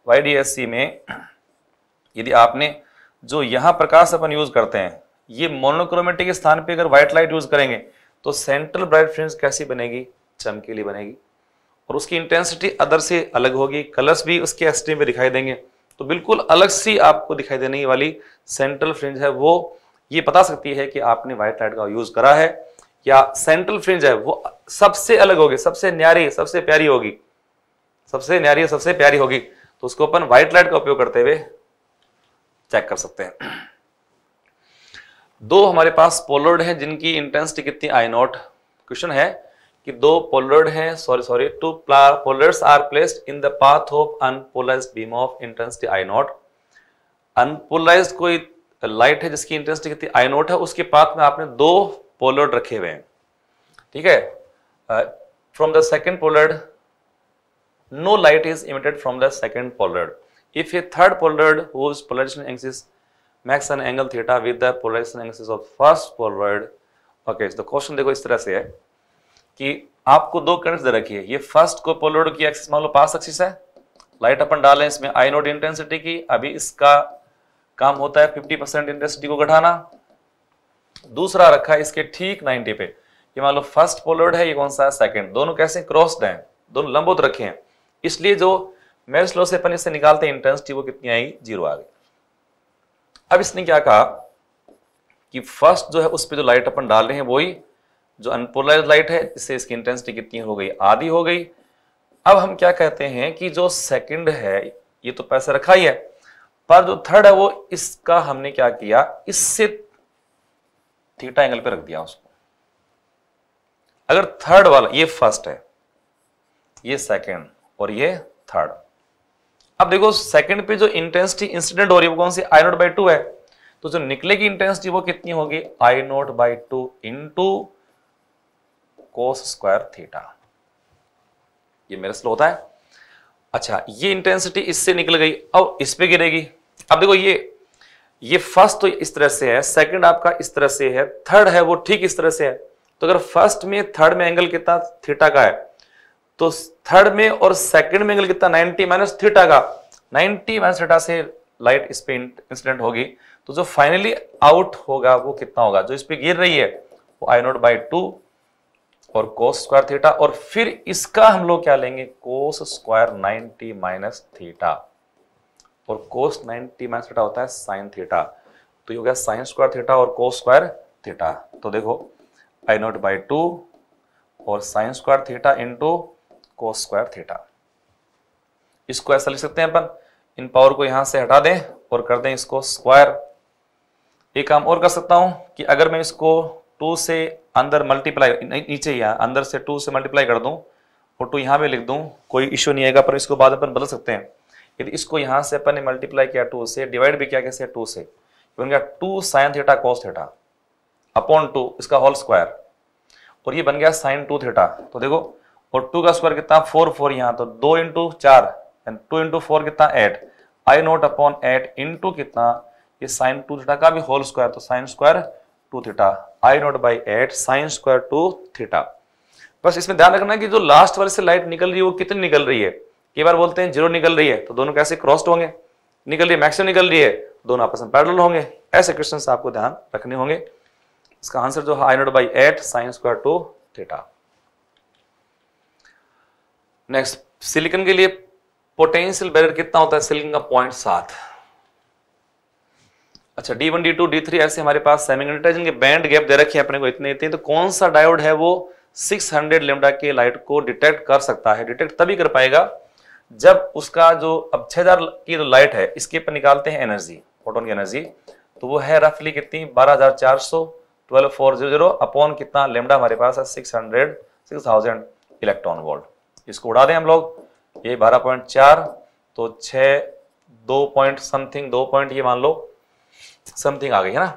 वाई में यदि आपने जो यहाँ प्रकाश अपन यूज करते हैं ये मोनोक्रोमेटिक स्थान पे अगर व्हाइट लाइट यूज करेंगे तो सेंट्रल ब्राइट फ्रिंज कैसी बनेगी चमकीली बनेगी और उसकी इंटेंसिटी अदर से अलग होगी कलर्स भी उसके एक्सट्रीम पे दिखाई देंगे तो बिल्कुल अलग सी आपको दिखाई देने वाली सेंट्रल फ्रिंज है वो ये बता सकती है कि आपने व्हाइट लाइट का यूज करा है या सेंट्रल फ्रिंज है वो सबसे अलग होगी सबसे न्यारी सबसे प्यारी होगी सबसे न्यारी सबसे प्यारी होगी तो उसको अपन व्हाइट लाइट का उपयोग करते हुए चेक कर सकते हैं दो हमारे पास पोलर्ड हैं जिनकी इंटेंसिटी कितनी आई नॉट क्वेश्चन है कि दो पोलर्ड हैं sorry sorry two polaroids are placed in the path of unpolarised beam of intensity I naught unpolarised कोई लाइट है जिसकी इंटेंसिटी कितनी आई नॉट है उसके पाथ में आपने दो पोलर्ड रखे हुए हैं ठीक है from the second polaroid no light is emitted from the second polaroid if a third polaroid polarisation axis makes an angle theta with the polarisation axis of first polaroid okay तो question देखो इस तरह से है कि आपको दो current दे रखी है ये फर्स्ट को पोलर्ड की एक्सिस मान लो पास एक्सिस है लाइट अपन डालें इसमें आई नोट इंटेंसिटी की अभी इसका काम होता है 50% इंटेंसिटी को घटाना दूसरा रखा है इसके ठीक 90 पे ये मान लो फर्स्ट पोलर्ड है ये कौन सा है सेकंड दोनों कैसे क्रॉस्ड हैं दोनों लंबोत रखे हैं इसलिए जो मेस लो से अपन इससे निकालते हैं इंटेंसिटी वो कितनी आएगी जीरो आ गई अब इसने क्या कहा कि फर्स्ट जो है उस पर जो लाइट अपन डाल रहे हैं वही जो अनपोलराइज लाइट है इससे इसकी इंटेंसिटी कितनी हो गई आधी हो गई अब हम क्या कहते हैं कि जो सेकंड है ये तो पैसा रखा ही है पर जो थर्ड है वो इसका हमने क्या किया इससे थीटा एंगल पे रख दिया उसको अगर थर्ड वाला ये फर्स्ट है ये सेकंड और ये थर्ड अब देखो सेकंड पे जो इंटेंसिटी इंसिडेंट हो रही है वो कौन सी आई नोट बाई टू है तो जो निकलेगी इंटेंसिटी वो कितनी होगी I naught by two into cos square theta ये मेरे स्लो होता है अच्छा ये इंटेंसिटी इससे निकल गई अब इस पर गिरेगी अब देखो ये ये फर्स्ट तो इस तरह से है सेकंड आपका इस तरह से है थर्ड है वो ठीक इस तरह से है तो अगर फर्स्ट में थर्ड में एंगल कितना थीटा का है तो थर्ड में और सेकंड में एंगल कितना 90 माइनस थीटा का 90 माइनस थीटा से लाइट इस इंसिडेंट होगी तो जो फाइनली आउट होगा वो कितना होगा जो इस पर गिर रही है वो आई नोट बाई टू और कोस स्क्वायर थीटा और फिर इसका हम लोग क्या लेंगे cos square ninety minus theta और cos ninety minus theta होता है साइन थीटा तो ये हो गया साइन स्क्वायर थीटा और कोस स्क्वायर थीटा तो देखो आई नोट बाई टू और sine square theta into cos square theta इसको ऐसा लिख सकते हैं अपन इन पावर को यहां से हटा दें और कर दें इसको स्क्वायर एक काम और कर सकता हूं कि अगर मैं इसको टू से अंदर मल्टीप्लाई नीचे यहाँ अंदर से टू से मल्टीप्लाई कर दूं और टू यहां पे लिख दूं कोई इश्यू नहीं आएगा पर इसको बाद अपन बदल सकते हैं यदि इसको यहाँ से अपन ने मल्टीप्लाई किया टू से डिवाइड भी किया कैसे टू से बन गया two sine theta cos theta upon two इसका होल स्क्वायर और ये बन गया साइन टू थीटा तो देखो और टू का स्क्वायर कितना फोर फोर यहाँ तो दो इंटू चार टू इंटू फोर कितना eight I naught upon eight into कितना ये साइन टू थीटा का भी होल स्क्वायर तो sine square two theta I naught by eight sine square two theta बस इसमें ध्यान रखना कि जो लास्ट वाले से लाइट निकल रही है वो कितनी निकल रही है कई बार बोलते हैं जीरो निकल रही है तो दोनों कैसे क्रॉस्ड होंगे निकल रही है मैक्सिमम निकल रही है दोनों आपस में पैरल होंगे ऐसे क्वेश्चन आपको ध्यान रखने होंगे इसका आंसर जो I naught by eight sine square two theta next silicon के लिए पोटेंशियल बैरियर कितना होता है सिलिकन का पॉइंट सात अच्छा D one D two D three ऐसे हमारे पास सेमीकंडक्टर जिनके बैंड गैप दे रखे हैं अपने को इतने इतने तो कौन सा डायोड है वो 600 हंड्रेड लेमडा के लाइट को डिटेक्ट कर सकता है डिटेक्ट तभी कर पाएगा जब उसका जो अब छह हजार की जो लाइट है इसके पर निकालते हैं एनर्जी फोटोन की एनर्जी तो वो है रफली कितनी बारह हजार चार सौ twelve four zero zero upon कितना लेमडा हमारे पास है six hundred six thousand electron volt इसको उड़ा दें हम लोग ये बारह पॉइंट चार तो छ दो पॉइंट समथिंग दो पॉइंट ये मान लो समथिंग आ गई है ना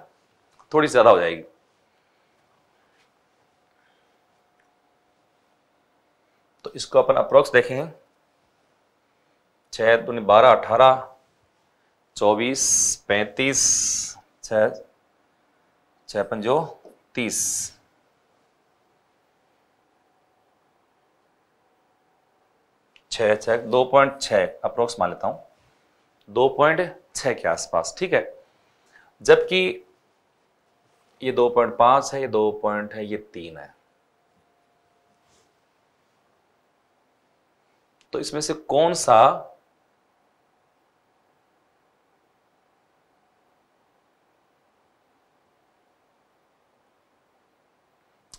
थोड़ी ज़्यादा हो जाएगी तो इसको अपन अप्रोक्स देखेंगे छः दून बारह अठारह चौबीस पैंतीस छ छः पंजो तीस छ छ दो पॉइंट छः अप्रोक्स मान लेता हूँ दो पॉइंट छः के आसपास ठीक है जबकि ये दो पॉइंट पाँच है ये दो पॉइंट है ये तीन है तो इसमें से कौन सा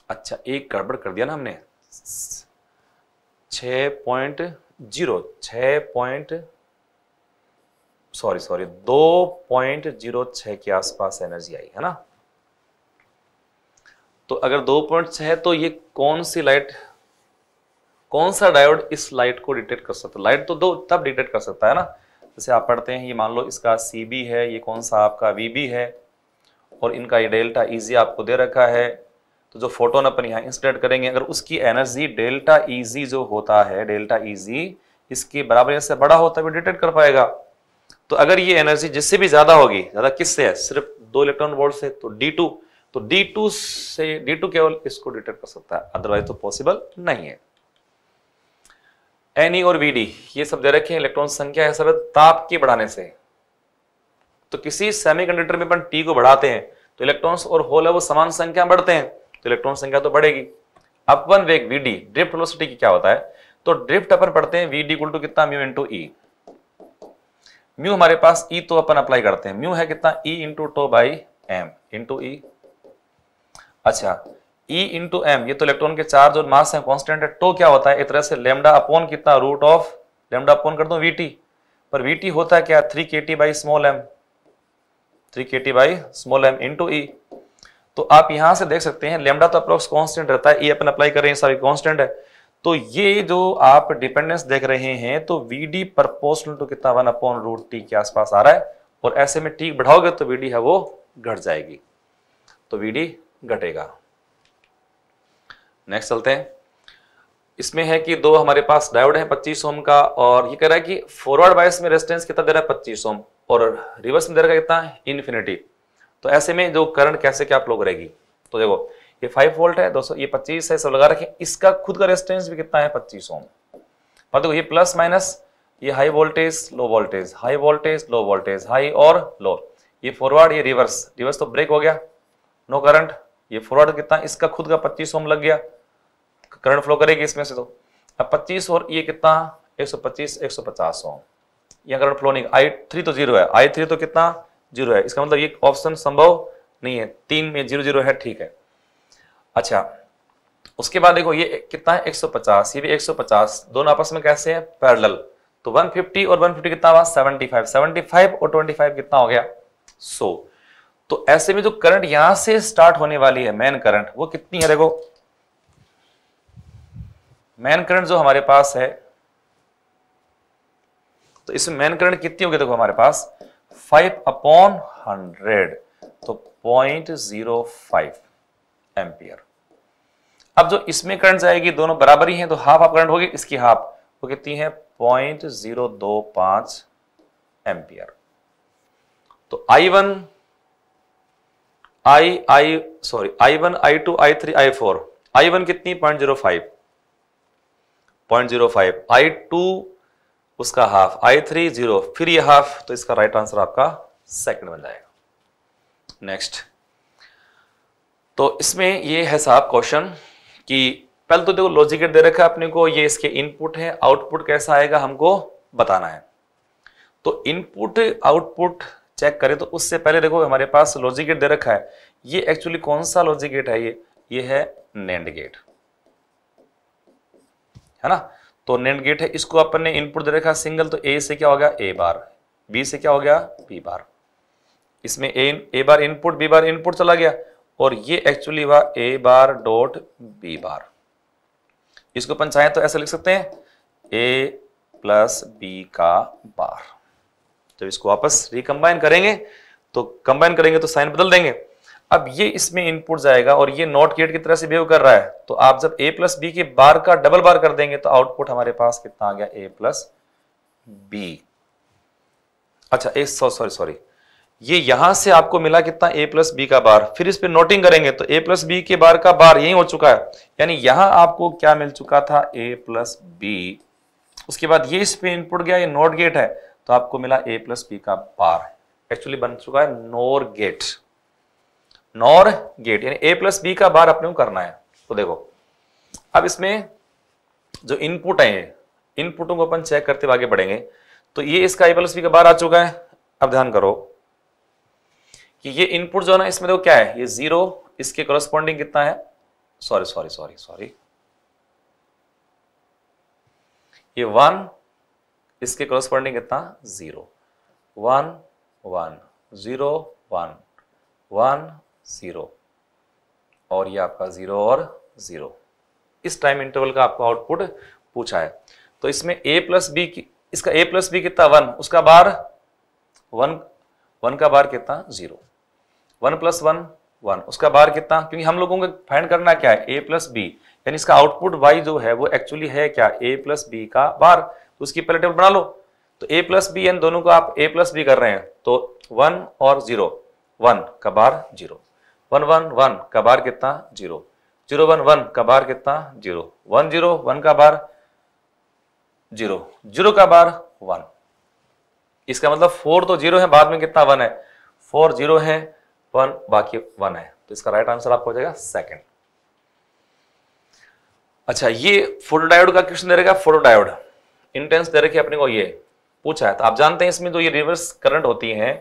अच्छा एक गड़बड़ कर दिया ना हमने छ पॉइंट जीरो छ पॉइंट सॉरी सॉरी दो पॉइंट जीरो छह के आसपास एनर्जी आई है ना तो अगर दो पॉइंट छ तो ये कौन सी लाइट कौन सा डायोड इस लाइट को डिटेक्ट कर सकता है लाइट तो दो तब डिटेक्ट कर सकता है ना जैसे आप पढ़ते हैं ये मान लो इसका सी है ये कौन सा आपका वी है और इनका ये डेल्टा इजी e आपको दे रखा है तो जो फोटोन अपन यहाँ इंसिडेंट करेंगे अगर उसकी एनर्जी डेल्टा ईजी जो होता है डेल्टा ईजी इसके बराबर से बड़ा होता है डिटेक्ट कर पाएगा तो अगर ये एनर्जी जिससे भी ज्यादा होगी ज्यादा किससे है सिर्फ दो इलेक्ट्रॉन वोल्ट से तो डी टू तो डी टू से डी टू केवल इसको डिटेक्ट कर सकता है अदरवाइज तो पॉसिबल नहीं है एनी e और वीडी ये सब दे रखे हैं इलेक्ट्रॉन संख्या है सर ताप के बढ़ाने से तो किसी सेमीकंडक्टर में अपन टी को बढ़ाते हैं तो इलेक्ट्रॉन्स और होल है वो समान संख्या बढ़ते हैं तो इलेक्ट्रॉन संख्या तो बढ़ेगी अपवन वेग वी डी ड्रिफ्ट वेलोसिटी की क्या होता है तो ड्रिफ्ट अपन पढ़ते हैं वी डी टू कितना म्यू इंटू ई म्यू हमारे पास ई e तो अपन अप्लाई करते हैं म्यू है कितना E into tau by M into E अच्छा ई इंटू एम ये तो इलेक्ट्रॉन के चार्ज और मास है कॉन्स्टेंट है टो क्या होता है एक तरह से लेमडा अपोन कितना रूट ऑफ लेमडा अपोन कर दो वी टी पर वी टी होता है क्या three K T by small M three K T by small M into E तो आप यहां से देख सकते हैं लेमडा तो अप्रोक्स कॉन्स्टेंट रहता है ये अपन अप्लाई कर रहे हैं सारी कॉन्स्टेंट है तो ये जो आप डिपेंडेंस देख रहे हैं तो वी डी परपोसल टू कितना वन अपॉन रूट टी के आसपास आ रहा है और ऐसे में टी बढ़ाओगे तो वी डी है वो घट जाएगी तो वी डी घटेगा नेक्स्ट चलते हैं इसमें है कि दो हमारे पास डायोड है पच्चीस ओम का और ये कह रहा है कि फॉरवर्ड बायस में रेजिस्टेंस कितना दे रहा है पच्चीस ओम और रिवर्स में दे रहा है कितना इन्फिनिटी तो ऐसे में जो करंट कैसे क्या आप लोग रहेगी तो देखो ये फाइव वोल्ट है दोस्तों ये पच्चीस है सब लगा रखें इसका खुद का रेजिस्टेंस भी कितना है पच्चीस ओम पर देखो ये प्लस माइनस ये high voltage low voltage high voltage low voltage high और लो ये फॉरवर्ड ये रिवर्स रिवर्स तो ब्रेक हो गया नो करंट ये फॉरवर्ड कितना इसका खुद का पच्चीस ओम लग गया करंट फ्लो करेगी इसमें से तो अब पच्चीस और ये कितना एक सौ पच्चीस एक सौ पचास ओम यहाँ करंट फ्लो नहीं आई थ्री तो जीरो है आई थ्री तो कितना जीरो है इसका मतलब ये ऑप्शन संभव नहीं है तीन में जीरो जीरो है ठीक है अच्छा उसके बाद देखो ये कितना है 150 ये भी 150 दोनों आपस में कैसे हैं पैरेलल तो 150 और 150 कितना हुआ 75 75 और 25 कितना हो गया 100 तो ऐसे में जो करंट यहां से स्टार्ट होने वाली है मेन करंट वो कितनी है देखो मेन करंट जो हमारे पास है तो इसमें मेन करंट कितनी होगी देखो हमारे पास फाइव अपॉन हंड्रेड तो पॉइंट जीरो फाइव एम्पियर अब जो इसमें करंट जाएगी दोनों बराबर ही हैं तो हाफ आप करंट होगी इसकी हाफ वो तो कितनी है पॉइंट जीरो दो पांच एम्पियर तो I one I I sorry I one I two I three I four I one कितनी point zero five point zero five I two उसका हाफ आई थ्री जीरो फिर ये हाफ तो इसका right answer आपका second बन जाएगा next तो इसमें ये है साहब क्वेश्चन कि पहले तो देखो लॉजिक गेट दे रखा है अपने को ये इसके इनपुट है आउटपुट कैसा आएगा हमको बताना है तो इनपुट आउटपुट चेक करें तो उससे पहले देखो हमारे पास लॉजिक गेट दे रखा है ये एक्चुअली कौन सा लॉजिक गेट है ये ये है नेंड गेट है ना तो नेट गेट है इसको अपन ने इनपुट दे रखा सिंगल तो ए से क्या हो गया ए बार बी से क्या हो गया बी बार इसमें A A bar input B bar input चला गया और ये एक्चुअली हुआ ए बार डॉट बी बार इसको अपन चाहे तो ऐसा लिख सकते हैं ए प्लस बी का बार जब तो इसको वापस रिकम्बाइन करेंगे तो कंबाइन करेंगे तो साइन बदल देंगे अब ये इसमें इनपुट जाएगा और ये नॉट गेट की तरह से बिहेव कर रहा है तो आप जब ए प्लस बी के बार का डबल बार कर देंगे तो आउटपुट हमारे पास कितना आ गया ए प्लस बी अच्छा ए सॉरी सॉरी ये यहां से आपको मिला कितना ए प्लस बी का बार फिर इस पर नोटिंग करेंगे तो ए प्लस बी के बार का बार यही हो चुका है यानी यहां आपको क्या मिल चुका था ए प्लस बी उसके बाद ये इस पर इनपुट गया ये नोट गेट है तो आपको मिला ए प्लस बी का बार एक्चुअली बन चुका है नोर गेट नॉर गेट यानी ए प्लस बी का बार अपने को करना है तो देखो अब इसमें जो इनपुट है इनपुटों को अपन चेक करते हुए आगे बढ़ेंगे तो ये इसका ए प्लस बी का बार आ चुका है अब ध्यान करो कि ये इनपुट जो है ना इसमें देखो क्या है ये जीरो इसके कॉरस्पॉन्डिंग कितना है सॉरी सॉरी सॉरी सॉरी ये वन इसके कॉरस्पॉन्डिंग कितना zero one one zero one one zero और ये आपका ज़ीरो और ज़ीरो इस टाइम इंटरवल का आपको आउटपुट पूछा है तो इसमें ए प्लस बी की इसका ए प्लस बी कितना वन उसका बार वन वन का बार कितना zero one plus one one उसका बार कितना क्योंकि हम लोगों को फाइंड करना क्या है ए प्लस बी यानी इसका आउटपुट वाई जो है वो एक्चुअली है क्या ए प्लस बी का बार तो उसकी पहले टेबल बना लो तो ए प्लस बी एन दोनों को आप ए प्लस बी कर रहे हैं तो वन और जीरो वन का bar zero one one one का बार कितना जीरो जीरो वन वन का बार कितना जीरो वन जीरो वन का बार जीरो जीरो का बार वन इसका मतलब फोर तो जीरो है बाद में कितना वन है फोर जीरो है वन बाकी वन है तो इसका राइट आंसर आपको हो जाएगा सेकंड अच्छा ये फोटोडायोड का क्वेश्चन दे रखा फोटोडायोड इंटेंस दे रखी अपने को ये पूछा है तो आप जानते हैं इसमें जो ये रिवर्स करंट होती है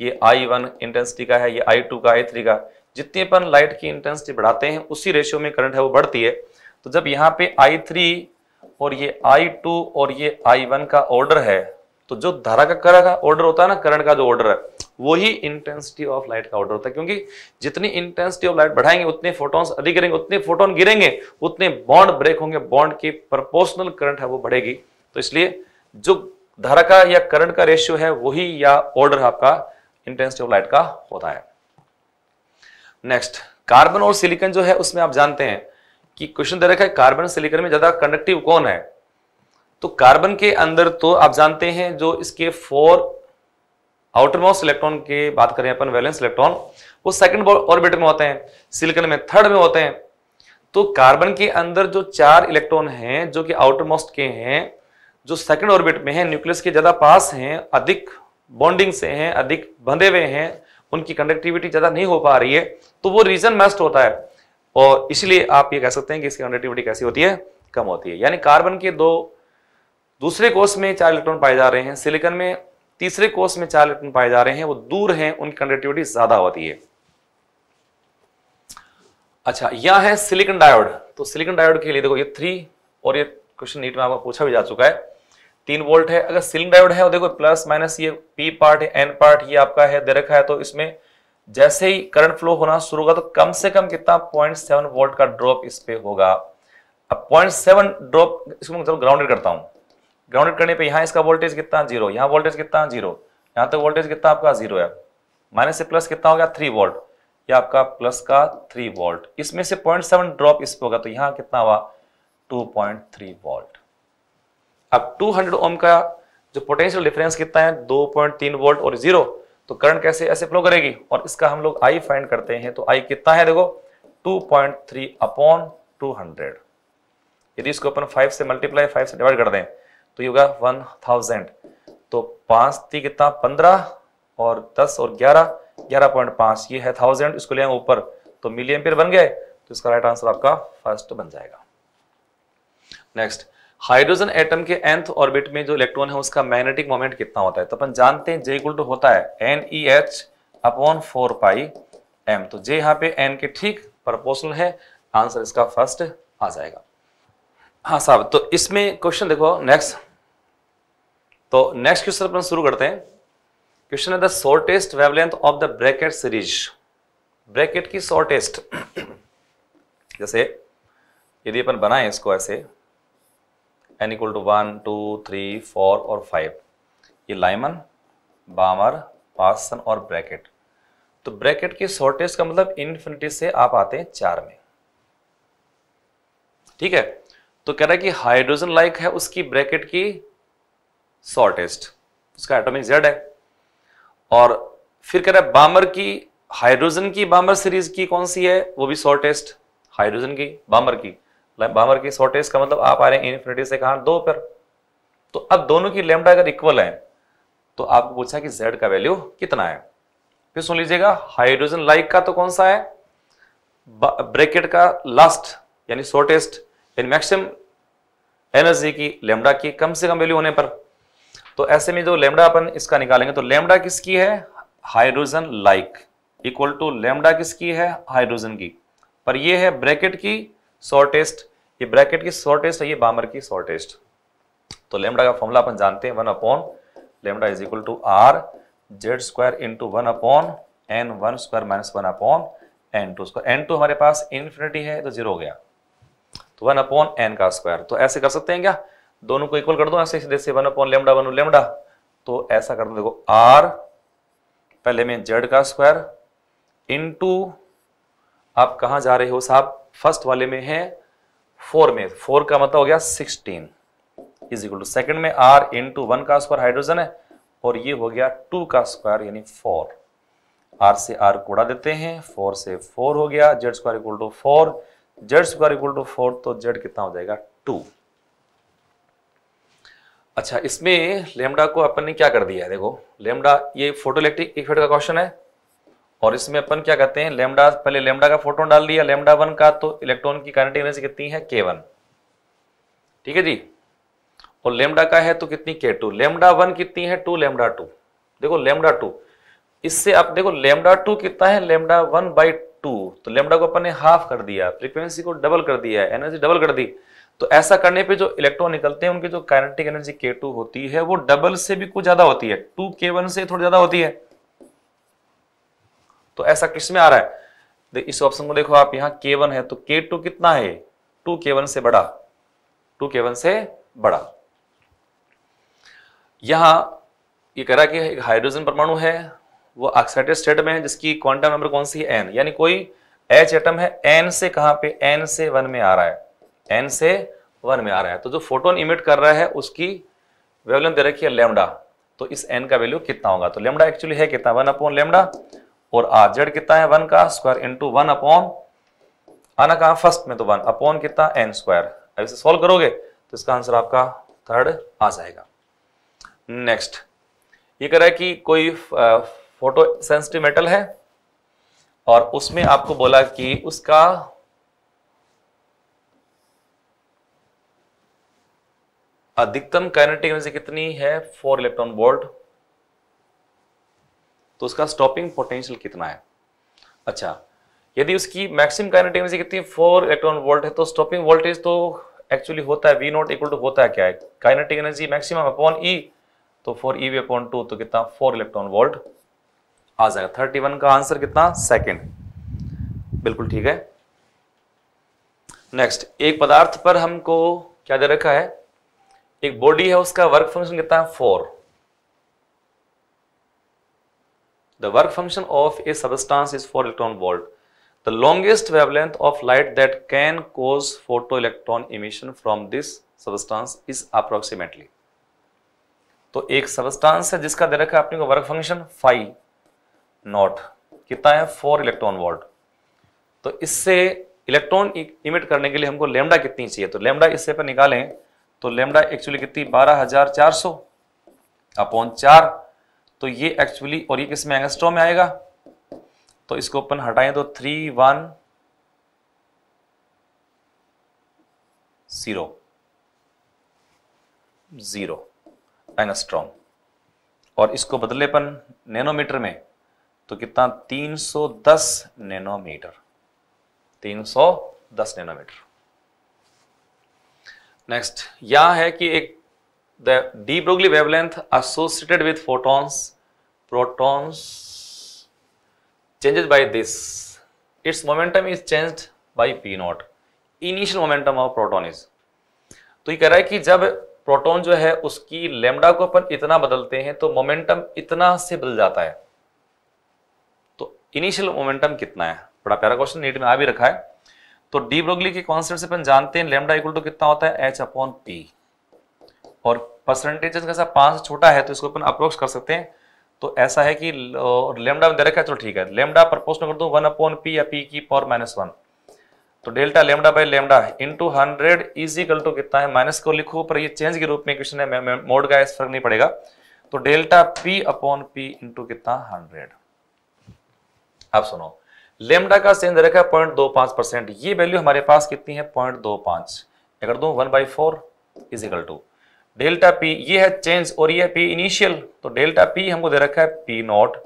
ये आई वन इंटेंसिटी का है ये आई टू का आई थ्री का जितनी अपन लाइट की इंटेंसिटी बढ़ाते हैं उसी रेशियो में करंट है वो बढ़ती है तो जब यहाँ पे आई थ्री और ये आई टू और ये आई वन का ऑर्डर है तो जो धारा का करंट का ऑर्डर होता है ना करंट का जो ऑर्डर है वही इंटेंसिटी ऑफ लाइट का ऑर्डर होता है क्योंकि जितनी इंटेंसिटी ऑफ लाइट बढ़ाएंगे उतने फोटॉन्स अधिक गिरेंगे उतने फोटोन गिरेंगे उतने बॉन्ड ब्रेक होंगे बॉन्ड की प्रपोर्शनल करंट है वो बढ़ेगी तो इसलिए जो धारा का या करंट का रेशियो है वही या ऑर्डर आपका इंटेंसिटी ऑफ लाइट का होता है नेक्स्ट कार्बन और सिलिकन जो है उसमें आप जानते हैं कि क्वेश्चन दे रखा है कार्बन सिलिकन में ज़्यादा कंडक्टिव कौन है तो कार्बन के अंदर तो आप जानते हैं जो इसके फोर मोस्ट इलेक्ट्रॉन के बात करें अपन वैलेंस इलेक्ट्रॉन वो सेकंड ऑर्बिट में होते हैं सिलिकन में थर्ड में होते हैं तो कार्बन के अंदर जो चार इलेक्ट्रॉन हैं जो कि आउटर मोस्ट के हैं जो सेकंड ऑर्बिट में है न्यूक्लियस के ज़्यादा पास हैं अधिक बॉन्डिंग से हैं अधिक बंधे हुए हैं उनकी कंडक्टिविटी ज़्यादा नहीं हो पा रही है तो वो रीजन मस्ट होता है और इसलिए आप ये कह सकते हैं कि इसकी कंडक्टिविटी कैसी होती है कम होती है यानी कार्बन के दो दूसरे कोर्स में चार इलेक्ट्रॉन पाए जा रहे हैं सिलिकन में तीसरे कोर्स में चार इलेक्ट्रॉन पाए जा रहे हैं वो दूर हैं उनकी कंडक्टिविटी ज़्यादा होती है अच्छा यह है सिलिकन डायोड तो सिलिकन डायोड के लिए देखो ये थ्री और ये क्वेश्चन नीट में आपका पूछा भी जा चुका है तीन वोल्ट है अगर सिलिंग डायोड है और देखो प्लस माइनस ये पी पार्ट एन पार्ट ये आपका है दे रखा है तो इसमें जैसे ही करंट फ्लो होना शुरू होगा तो कम से कम कितना पॉइंट सेवन वोल्ट का ड्रॉप इस पे होगा अब पॉइंट सेवन ड्रॉप इसको मतलब ग्राउंडेड करता हूँ ग्राउंडेड करने पे यहाँ इसका वोल्टेज कितना जीरो यहाँ वोल्टेज कितना जीरो यहाँ तक तो वोल्टेज कितना आपका जीरो है माइनस से प्लस कितना हो गया थ्री वोल्ट या आपका प्लस का थ्री वोल्ट इसमें से पॉइंट सेवन ड्रॉप इस पे होगा तो यहां कितना हुआ टू पॉइंट थ्री वोल्ट अब 200 ओम का जो पोटेंशियल डिफरेंस कितना है 2.3 वोल्ट और जीरो तो करंट कैसे ऐसे फ्लो करेगी और इसका हम लोग आई फाइंड करते हैं तो आई कितना है देखो 2.3 पॉइंट अपॉन टू यदि इसको अपन 5 से मल्टीप्लाई 5 से डिवाइड कर दें तो ये होगा 1000 तो पांच थी कितना 15 और 10 और 11 11.5 ये है थाउजेंड इसको ले ऊपर तो मिलियन बन गए तो इसका राइट आंसर आपका फर्स्ट बन जाएगा नेक्स्ट हाइड्रोजन एटम के एंथ ऑर्बिट में जो इलेक्ट्रॉन है उसका मैग्नेटिक मोमेंट कितना होता है तो अपन जानते हैं जे इक्वल होता है N E H upon four pi M तो जे यहाँ पे एन के ठीक प्रपोर्शनल है आंसर इसका फर्स्ट आ जाएगा हाँ साहब तो इसमें क्वेश्चन देखो नेक्स्ट तो नेक्स्ट क्वेश्चन अपन शुरू करते हैं क्वेश्चन है the shortest wavelength of the Brackett series Brackett की शॉर्टेस्ट जैसे यदि अपन बनाए इसको ऐसे N equal to one two three four और फाइव ये लाइमन बामर पासन और ब्रैकेट तो ब्रैकेट की शॉर्टेज का मतलब इन्फिनिटी से आप आते हैं चार में ठीक है तो कह रहा है कि हाइड्रोजन लाइक है उसकी ब्रैकेट की शॉर्टेस्ट उसका एटॉमिक जेड है और फिर कह रहा है बामर की हाइड्रोजन की बामर सीरीज की कौन सी है वो भी शॉर्टेस्ट हाइड्रोजन की बामर की बामर की शॉर्टेज का मतलब आप आ रहे हैं इन्फिनिटी से कहा दो पर तो अब दोनों की लेमडा अगर इक्वल है तो आपको पूछा कि जेड का वैल्यू कितना है फिर सुन लीजिएगा हाइड्रोजन लाइक का तो कौन सा है ब्रैकेट का लास्ट यानी शॉर्टेस्ट यानी मैक्सिमम एनर्जी की लेमडा की कम से कम वैल्यू होने पर तो ऐसे में जो लेमडा अपन इसका निकालेंगे तो लेमडा किसकी है hydrogen like equal to lambda किसकी है हाइड्रोजन की पर यह है ब्रैकेट की शॉर्टेस्ट ये ब्रैकेट की शॉर्टेस्ट है ये बामर की शॉर्टेस्ट तो लेमडा का फॉर्मूला अपन जानते हैं one upon lambda is equal to R Z square into one upon N one square minus one upon N two square N two हमारे पास इन्फिनिटी है तो जीरो हो गया तो वन अपॉन एन का स्क्वायर तो ऐसे कर सकते हैं क्या दोनों को इक्वल कर दो ऐसे जैसे one upon lambda one lambda तो ऐसा कर दो देखो आर पहले में जेड का स्क्वायर इंटू आप कहाँ जा रहे हो साहब फर्स्ट वाले में है फोर में फोर का मतलब हो गया sixteen is equal to second में आर इन टू वन का स्क्वायर हाइड्रोजन है और ये हो गया टू का स्क्वायर यानी फोर आर से आर कोड़ा देते हैं फोर से फोर हो गया Z square equal to four Z square equal to four तो जेड कितना हो जाएगा टू अच्छा इसमें लेमडा को अपन ने क्या कर दिया है देखो लेमडा ये फोटो इलेक्ट्रिक इफेक्ट का क्वेश्चन है और इसमें अपन क्या कहते हैं लेमडा पहले लेमडा का फोटोन डाल दिया लेमडा वन का तो इलेक्ट्रॉन की काइनेटिक एनर्जी कितनी है के वन ठीक है जी और लेमडा का है तो कितनी के टू लेमडा वन कितनी है टू लेमडा टू देखो लेमडा टू इससे आप देखो लेमडा टू कितना है लेमडा वन बाई टू तो लेमडा को अपन ने हाफ कर दिया फ्रिक्वेंसी को डबल कर दिया है एनर्जी डबल कर दी तो ऐसा करने पर जो इलेक्ट्रॉन निकलते हैं उनकी जो कारंटिक एनर्जी के टू होती है वो डबल से भी कुछ ज्यादा होती है टू के वन से थोड़ी ज्यादा होती है तो ऐसा किस में आ रहा है इस ऑप्शन को देखो आप यहां के वन है तो के टू कितना है टू के वन से बड़ा टू के वन से बड़ा यहां ये कह रहा कि एक हाइड्रोजन परमाणु है वो ऑक्साइडेड स्टेट में है जिसकी क्वांटम नंबर कौन सी है एन यानी कोई एच एटम है एन से कहां पे एन से वन में आ रहा है एन से वन में आ रहा है तो जो फोटोन इमिट कर रहा है उसकी वेवलेंथ दे रखी है लेमडा तो इस एन का वैल्यू कितना होगा तो लेमडा एक्चुअली है कितना वन अपॉन लेमडा और आर जेड कितना है वन का स्क्वायर इंटू वन अपॉन आना कहा फर्स्ट में तो वन अपॉन कितना एन स्क्वायर अब इसे सॉल्व करोगे तो इसका आंसर आपका थर्ड आ जाएगा नेक्स्ट ये कह रहा है कि कोई फोटो सेंसिटिव मेटल है और उसमें आपको बोला कि उसका अधिकतम काइनेटिक एनर्जी कितनी है फोर इलेक्ट्रॉन वोल्ट तो उसका स्टॉपिंग पोटेंशियल कितना है अच्छा यदि उसकी मैक्सिम काइनेटिक एनर्जी कितनी फोर इलेक्ट्रॉन वोल्ट है तो स्टॉपिंग वोल्टेज तो एक्चुअली होता है वी नॉट इक्वल टू होता है क्या है kinetic energy maximum upon E तो four E V upon two तो कितना फोर इलेक्ट्रॉन वोल्ट आ जाएगा थर्टी वन का आंसर कितना सेकेंड बिल्कुल ठीक है नेक्स्ट एक पदार्थ पर हमको क्या दे रखा है एक बॉडी है उसका वर्क फंक्शन कितना है four The work function of a substance is 4 electron volt. The longest wavelength of light that can cause photoelectron emission from this substance is approximately. तो एक सबस्टांस है जिसका दे रखा है अपने को वर्क फंक्शन फाइव नॉट कितना है फोर इलेक्ट्रॉन वोल्ट तो इससे इलेक्ट्रॉन इमिट करने के लिए हमको लेमडा कितनी चाहिए तो लेमडा इससे पर निकालें तो लेमडा एक्चुअली कितनी बारह हजार चार सौ अपॉन चार तो ये एक्चुअली और ये किस में एंगस्ट्रो में आएगा तो इसको अपन हटाएं तो three one zero zero angstrom और इसको बदले अपन नैनोमीटर में तो कितना 310 नैनोमीटर 310 नैनोमीटर नेक्स्ट यह है कि एक the de Broglie wavelength associated with photons, protons changes by this. Its momentum is changed by p naught. Initial momentum of proton is. तो ये कह रहा है कि जब प्रोटॉन जो है उसकी लेमडा को अपन इतना बदलते हैं तो मोमेंटम इतना से बदल जाता है तो इनिशियल मोमेंटम कितना है बड़ा प्यारा क्वेश्चन नीट में आ भी रखा है तो डी ब्रोगली के कॉन्सेप्ट से अपन जानते हैं लेमडा इक्वल टू कितना होता है एच अपॉन पी और परसेंटेज कैसा पाँच से छोटा है तो इसको अपन अप्रोक्स कर सकते हैं तो ऐसा है कि लेमडा में दे रखा है चलो ठीक है लेमडा प्रपोज कर दूँ वन अपॉन पी या पी की पावर माइनस वन तो delta lambda by lambda into hundred is equal to कितना है माइनस को लिखो पर ये चेंज के रूप में क्वेश्चन है मोड का इस फर्क नहीं पड़ेगा तो delta P upon P into कितना हंड्रेड आप सुनो लेमडा का चेंज रखा है पॉइंट दो पांच परसेंट ये वैल्यू हमारे पास कितनी है पॉइंट दो पांच अगर दो one by four is equal to delta P ये है चेंज और ये है पी इनिशियल तो डेल्टा पी हमको दे रखा है P naught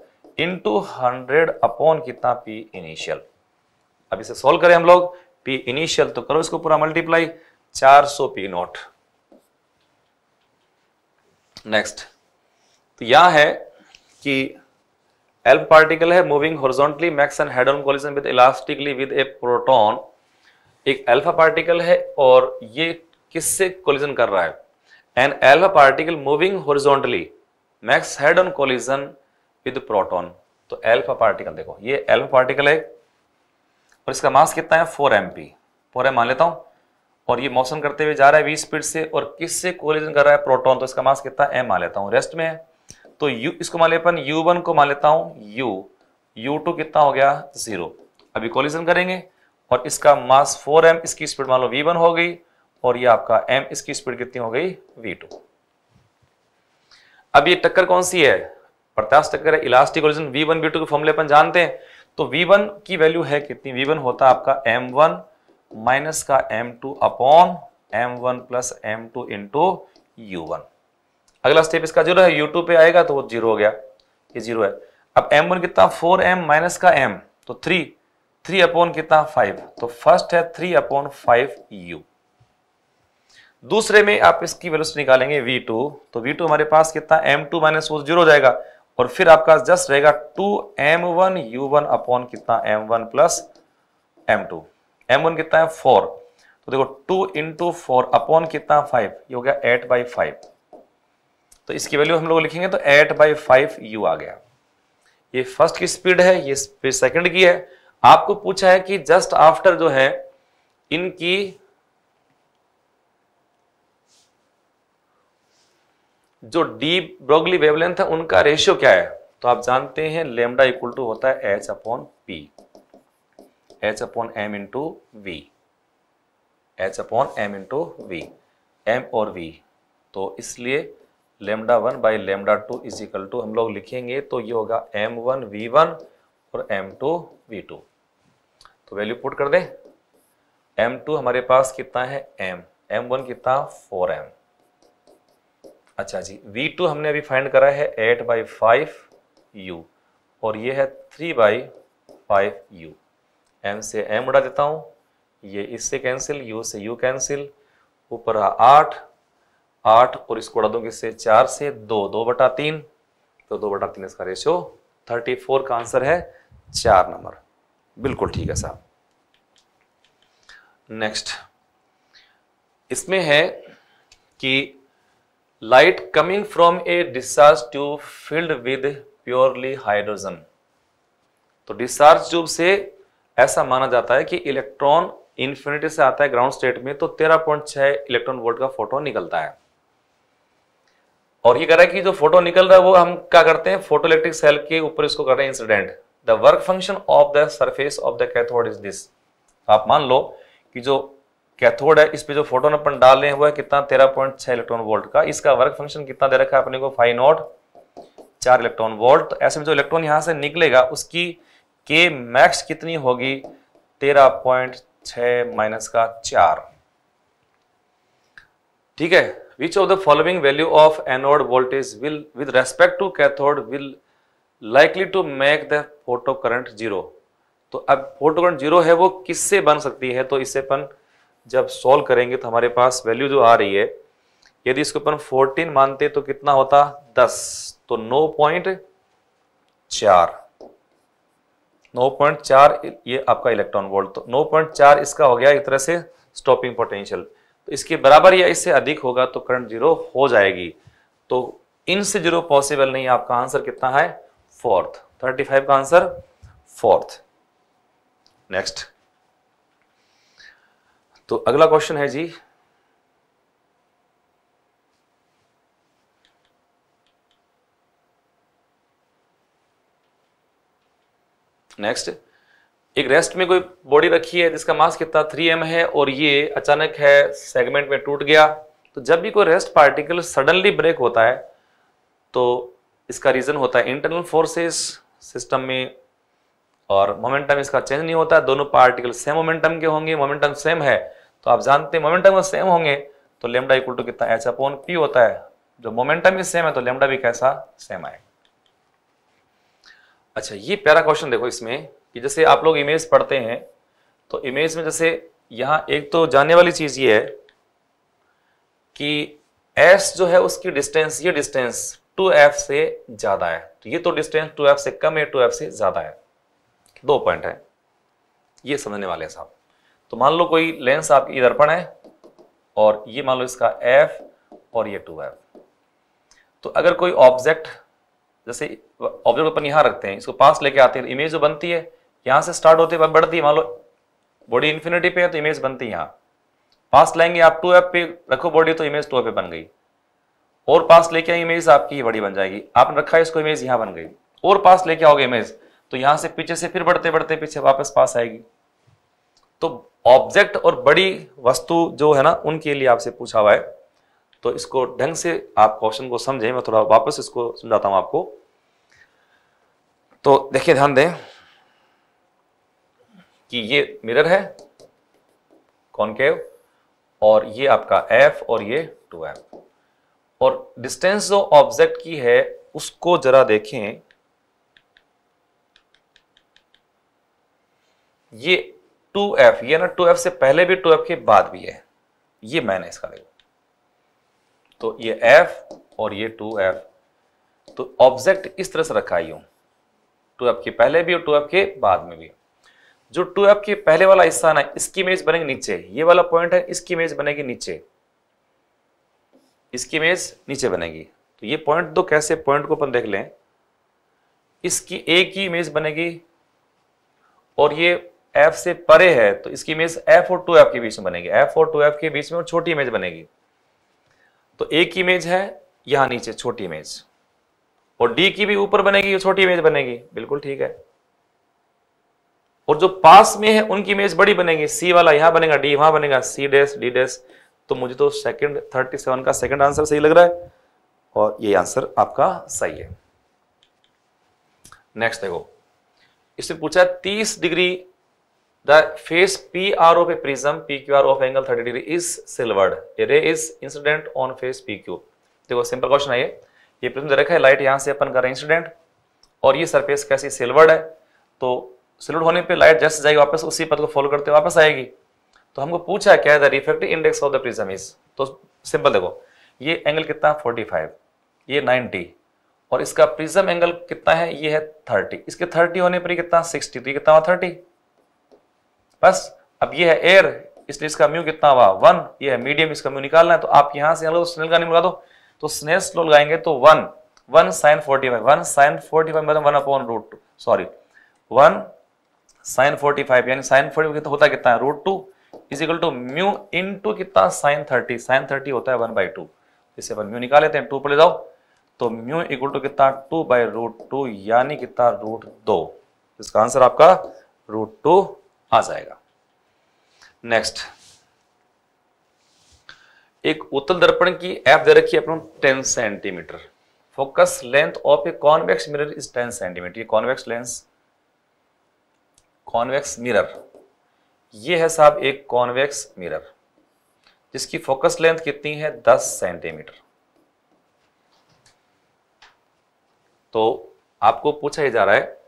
into hundred upon कितना पी इनिशियल अब इसे सॉल्व करें हम लोग पी इनिशियल तो करो इसको पूरा मल्टीप्लाई चार सौ पी नॉट नेक्स्ट तो यहां है कि एल्फ पार्टिकल है moving horizontally makes and head on collision with elastically with a proton एक अल्फा पार्टिकल है और ये किससे कोलिजन कर रहा है an alpha particle moving horizontally makes head on collision with proton तो एल्फा पार्टिकल देखो ये एल्फा पार्टिकल है और इसका मास कितना है 4 पी फोर एम मान लेता हूं और ये मोशन करते हुए जा रहा है वी स्पीड से और किस से कोलिजन कर रहा है प्रोटॉन तो इसका मास कितना है एम मान लेता हूं रेस्ट में है तो यू इसको मान लेपन यू वन को मान लेता हूं यू यू टू कितना हो गया जीरो अभी कोलिजन करेंगे और इसका मास 4m इसकी स्पीड मान लो v1 हो गई और ये आपका एम इसकी स्पीड कितनी हो गई वी टू अब ये टक्कर कौन सी है प्रत्याश टक्कर है इलास्टिक ओरिजन वी वन वी टू के फॉर्मुले अपन जानते हैं तो वी वन की वैल्यू है कितनी वी वन होता आपका एम वन माइनस का M two upon M one plus M two into U one अगला स्टेप इसका जीरो है यू टू पे आएगा तो वो जीरो हो गया ये जीरो है अब एम वन कितना फोर एम माइनस का एम तो थ्री थ्री अपॉन कितना फाइव तो फर्स्ट है थ्री अपॉन फाइव यू दूसरे में आप इसकी वेलोसिटी निकालेंगे v2 तो v2 हमारे पास कितना m2 टू माइनस वो जीरो जाएगा और फिर आपका जस्ट रहेगा 2 m1 u1 अपॉन कितना m1 प्लस एम m1 कितना है 4 तो देखो 2 इंटू फोर अपॉन कितना 5 ये हो गया 8 बाई फाइव तो इसकी वैल्यू हम लोग लिखेंगे तो 8 बाई फाइव यू आ गया ये फर्स्ट की स्पीड है ये स्पीड सेकंड की है आपको पूछा है कि जस्ट आफ्टर जो है इनकी जो डी ब्रोगली वेवलेंथ है उनका रेशियो क्या है तो आप जानते हैं लेमडा इक्वल टू होता है H upon P H upon M into V H upon M into V M और वी तो इसलिए lambda one by lambda two is equal to हम लोग लिखेंगे तो ये होगा एम वन वी वन और एम टू वी टू तो वैल्यू पुट कर दें एम टू हमारे पास कितना है एम एम वन कितना फोर एम अच्छा जी वी टू हमने अभी फाइंड करा है एट बाई फाइव यू और ये है three by five U M से एम उड़ा देता हूँ ये इससे कैंसिल यू से यू कैंसिल ऊपर आठ आठ और इसको उड़ा दूंगी इससे चार से दो दो बटा तीन तो दो बटा तीन इसका रेशियो थर्टी फोर का आंसर है चार नंबर बिल्कुल ठीक है साहब नेक्स्ट इसमें है कि light coming from a discharge tube filled with purely hydrogen तो डिस्चार्ज ट्यूब से ऐसा माना जाता है कि इलेक्ट्रॉन इन्फिनिटी से आता है ग्राउंड स्टेट में तो 13.6 इलेक्ट्रॉन वोल्ट का फोटो निकलता है और ये कह रहा है कि जो फोटो निकल रहा है वो हम क्या करते हैं फोटो इलेक्ट्रिक सेल के ऊपर इसको कर रहे हैं incident the work function of the surface of the cathode is this आप मान लो कि जो कैथोड है इस पे जो फोटोन अपन डाल रहे हैं वो है कितना तेरह पॉइंट छह इलेक्ट्रॉन वोल्ट का इसका वर्क फंक्शन कितना दे रखा है अपने को फाइव नॉट चार इलेक्ट्रॉन वोल्ट तो ऐसे में जो इलेक्ट्रॉन यहाँ से निकलेगा उसकी के मैक्स कितनी होगी तेरह पॉइंट छः माइनस का चार ठीक है which of the following value of anode voltage will with respect to cathode will likely to make the photo current zero तो अब फोटो करंट जीरो है वो किससे बन सकती है तो इससे अपन जब सॉल्व करेंगे तो हमारे पास वैल्यू जो आ रही है यदि इसके ऊपर फोर्टीन मानते तो कितना होता दस तो नो पॉइंट चार नौ पॉइंट चार ये आपका इलेक्ट्रॉन वोल्ट तो नौ पॉइंट चार इसका हो गया एक तरह से स्टॉपिंग पोटेंशियल तो इसके बराबर या इससे अधिक होगा तो करंट जीरो हो जाएगी तो इनसे जीरो पॉसिबल नहीं आपका आंसर कितना है फोर्थ थर्टी फाइव का आंसर फोर्थ नेक्स्ट तो अगला क्वेश्चन है जी नेक्स्ट एक रेस्ट में कोई बॉडी रखी है जिसका मास कितना 3m है और ये अचानक है सेगमेंट में टूट गया तो जब भी कोई रेस्ट पार्टिकल सडनली ब्रेक होता है तो इसका रीज़न होता है इंटरनल फोर्सेस सिस्टम में और मोमेंटम इसका चेंज नहीं होता दोनों पार्टिकल सेम मोमेंटम के होंगे मोमेंटम सेम है तो आप जानते हैं मोमेंटम सेम होंगे तो लेमडा इक्वल टू कितना एच अपॉन पी होता है जो मोमेंटम भी सेम है तो लेमडा भी कैसा सेम आएगा अच्छा ये प्यारा क्वेश्चन देखो इसमें कि जैसे आप लोग इमेज पढ़ते हैं तो इमेज में जैसे यहाँ एक तो जानने वाली चीज़ ये है कि एस जो है उसकी डिस्टेंस ये डिस्टेंस टू एफ से ज़्यादा है तो ये तो डिस्टेंस टू एफ से कम है टू एफ से ज़्यादा है दो पॉइंट है ये समझने वाले हैं साहब तो मान लो कोई लेंस आपके दर्पण है और ये मान लो इसका F और ये 2F तो अगर कोई ऑब्जेक्ट जैसे ऑब्जेक्ट अपन यहां रखते हैं इसको पास लेके आते हैं इमेज तो जो बनती है यहां से स्टार्ट होती है बढ़ती है मान लो बॉडी इन्फिनिटी पे है तो इमेज बनती है यहां पास लाएंगे आप 2F पे रखो बॉडी तो इमेज 2F पे बन गई और पास लेके आए इमेज आपकी बड़ी बन जाएगी आपने रखा है इसको इमेज यहां बन गई और पास लेके आओगे इमेज तो यहां से पीछे से फिर बढ़ते बढ़ते पीछे वापस पास आएगी तो ऑब्जेक्ट और बड़ी वस्तु जो है ना उनके लिए आपसे पूछा हुआ है तो इसको ढंग से आप क्वेश्चन को समझें मैं थोड़ा वापस इसको समझाता हूं आपको तो देखिए ध्यान दें कि ये मिरर है कॉनकेव और ये आपका एफ और ये टू एफ और डिस्टेंस जो ऑब्जेक्ट की है उसको जरा देखें ये टू एफ ये ना टू एफ से पहले भी टू एफ के बाद भी है ये मैंने इसका देखो तो ये एफ और ये टू एफ तो ऑब्जेक्ट इस तरह से रखा ही हूं टू एफ के पहले भी और टू एफ के बाद में भी जो टू एफ के पहले वाला हिस्सा ना इसकी इमेज बनेगी नीचे ये वाला पॉइंट है इसकी इमेज बनेगी नीचे इसकी इमेज नीचे बनेगी तो ये पॉइंट दो कैसे पॉइंट को अपन देख लें इसकी एक ही इमेज बनेगी और ये एफ से परे है तो इसकी इमेज एफ और टू एफ के बीच में बनेगी एफ और टू एफ के बीच में और छोटी इमेज बनेगी तो एक की इमेज है यहां नीचे छोटी इमेज और डी की भी ऊपर बनेगी छोटी इमेज बनेगी बिल्कुल ठीक है और जो पास में है उनकी इमेज बड़ी बनेगी सी वाला यहां बनेगा डी वहां बनेगा सी डैश डी डैश तो मुझे तो सेकंड 37 का सेकंड आंसर सही लग रहा है और ये आंसर आपका सही है नेक्स्ट देखो इससे पूछा है 30 degree The face PR of a prism PQR of angle 30 degree is silvered. A ray is incident on face PQ. देखो सिंपल क्वेश्चन है ये ये प्रिज्म दे रखा है लाइट यहाँ से अपन कर रहे हैं इंसिडेंट और ये सरफेस कैसी सिल्वर्ड है तो सिल्वर्ड होने पे लाइट जस्ट जाएगी वापस उसी पथ को फॉलो करते हुए वापस आएगी तो हमको पूछा क्या है the reflective index of the prism is तो सिंपल देखो ये एंगल कितना फोर्टी फाइव ये नाइनटी और इसका प्रिज्म एंगल कितना है ये है थर्टी इसके थर्टी होने पर कितना सिक्सटी तो ये कितना थर्टी बस अब ये है एयर इसलिए इसका म्यू कितना हुआ वन ये है मीडियम इसका म्यू निकालना है तो आप यहां से लोग स्नेल का नियम लगा दो तो स्नेल स्लो लगाएंगे तो one one sine forty five one sine forty five मतलब one upon root two sorry one sine forty five यानी साइन फोर्टी फाइव होता कितना है root two is equal to mu in to कितना sine thirty sine thirty होता है one by to इसे अपन mu निकाल लेते हैं टू पर ले जाओ तो म्यू इक्वल टू कितना टू बाई रूट टू यानी कितना रूट दो इसका आंसर आपका रूट टू आ जाएगा नेक्स्ट एक उत्तल दर्पण की एफ दे रखी है अपना ten centimetre focus length of a convex mirror is ten centimetre ये कॉन्वेक्स लेंस कॉन्वेक्स मिरर ये है साहब एक कॉन्वेक्स मिरर जिसकी फोकस लेंथ कितनी है दस सेंटीमीटर तो आपको पूछा ही जा रहा है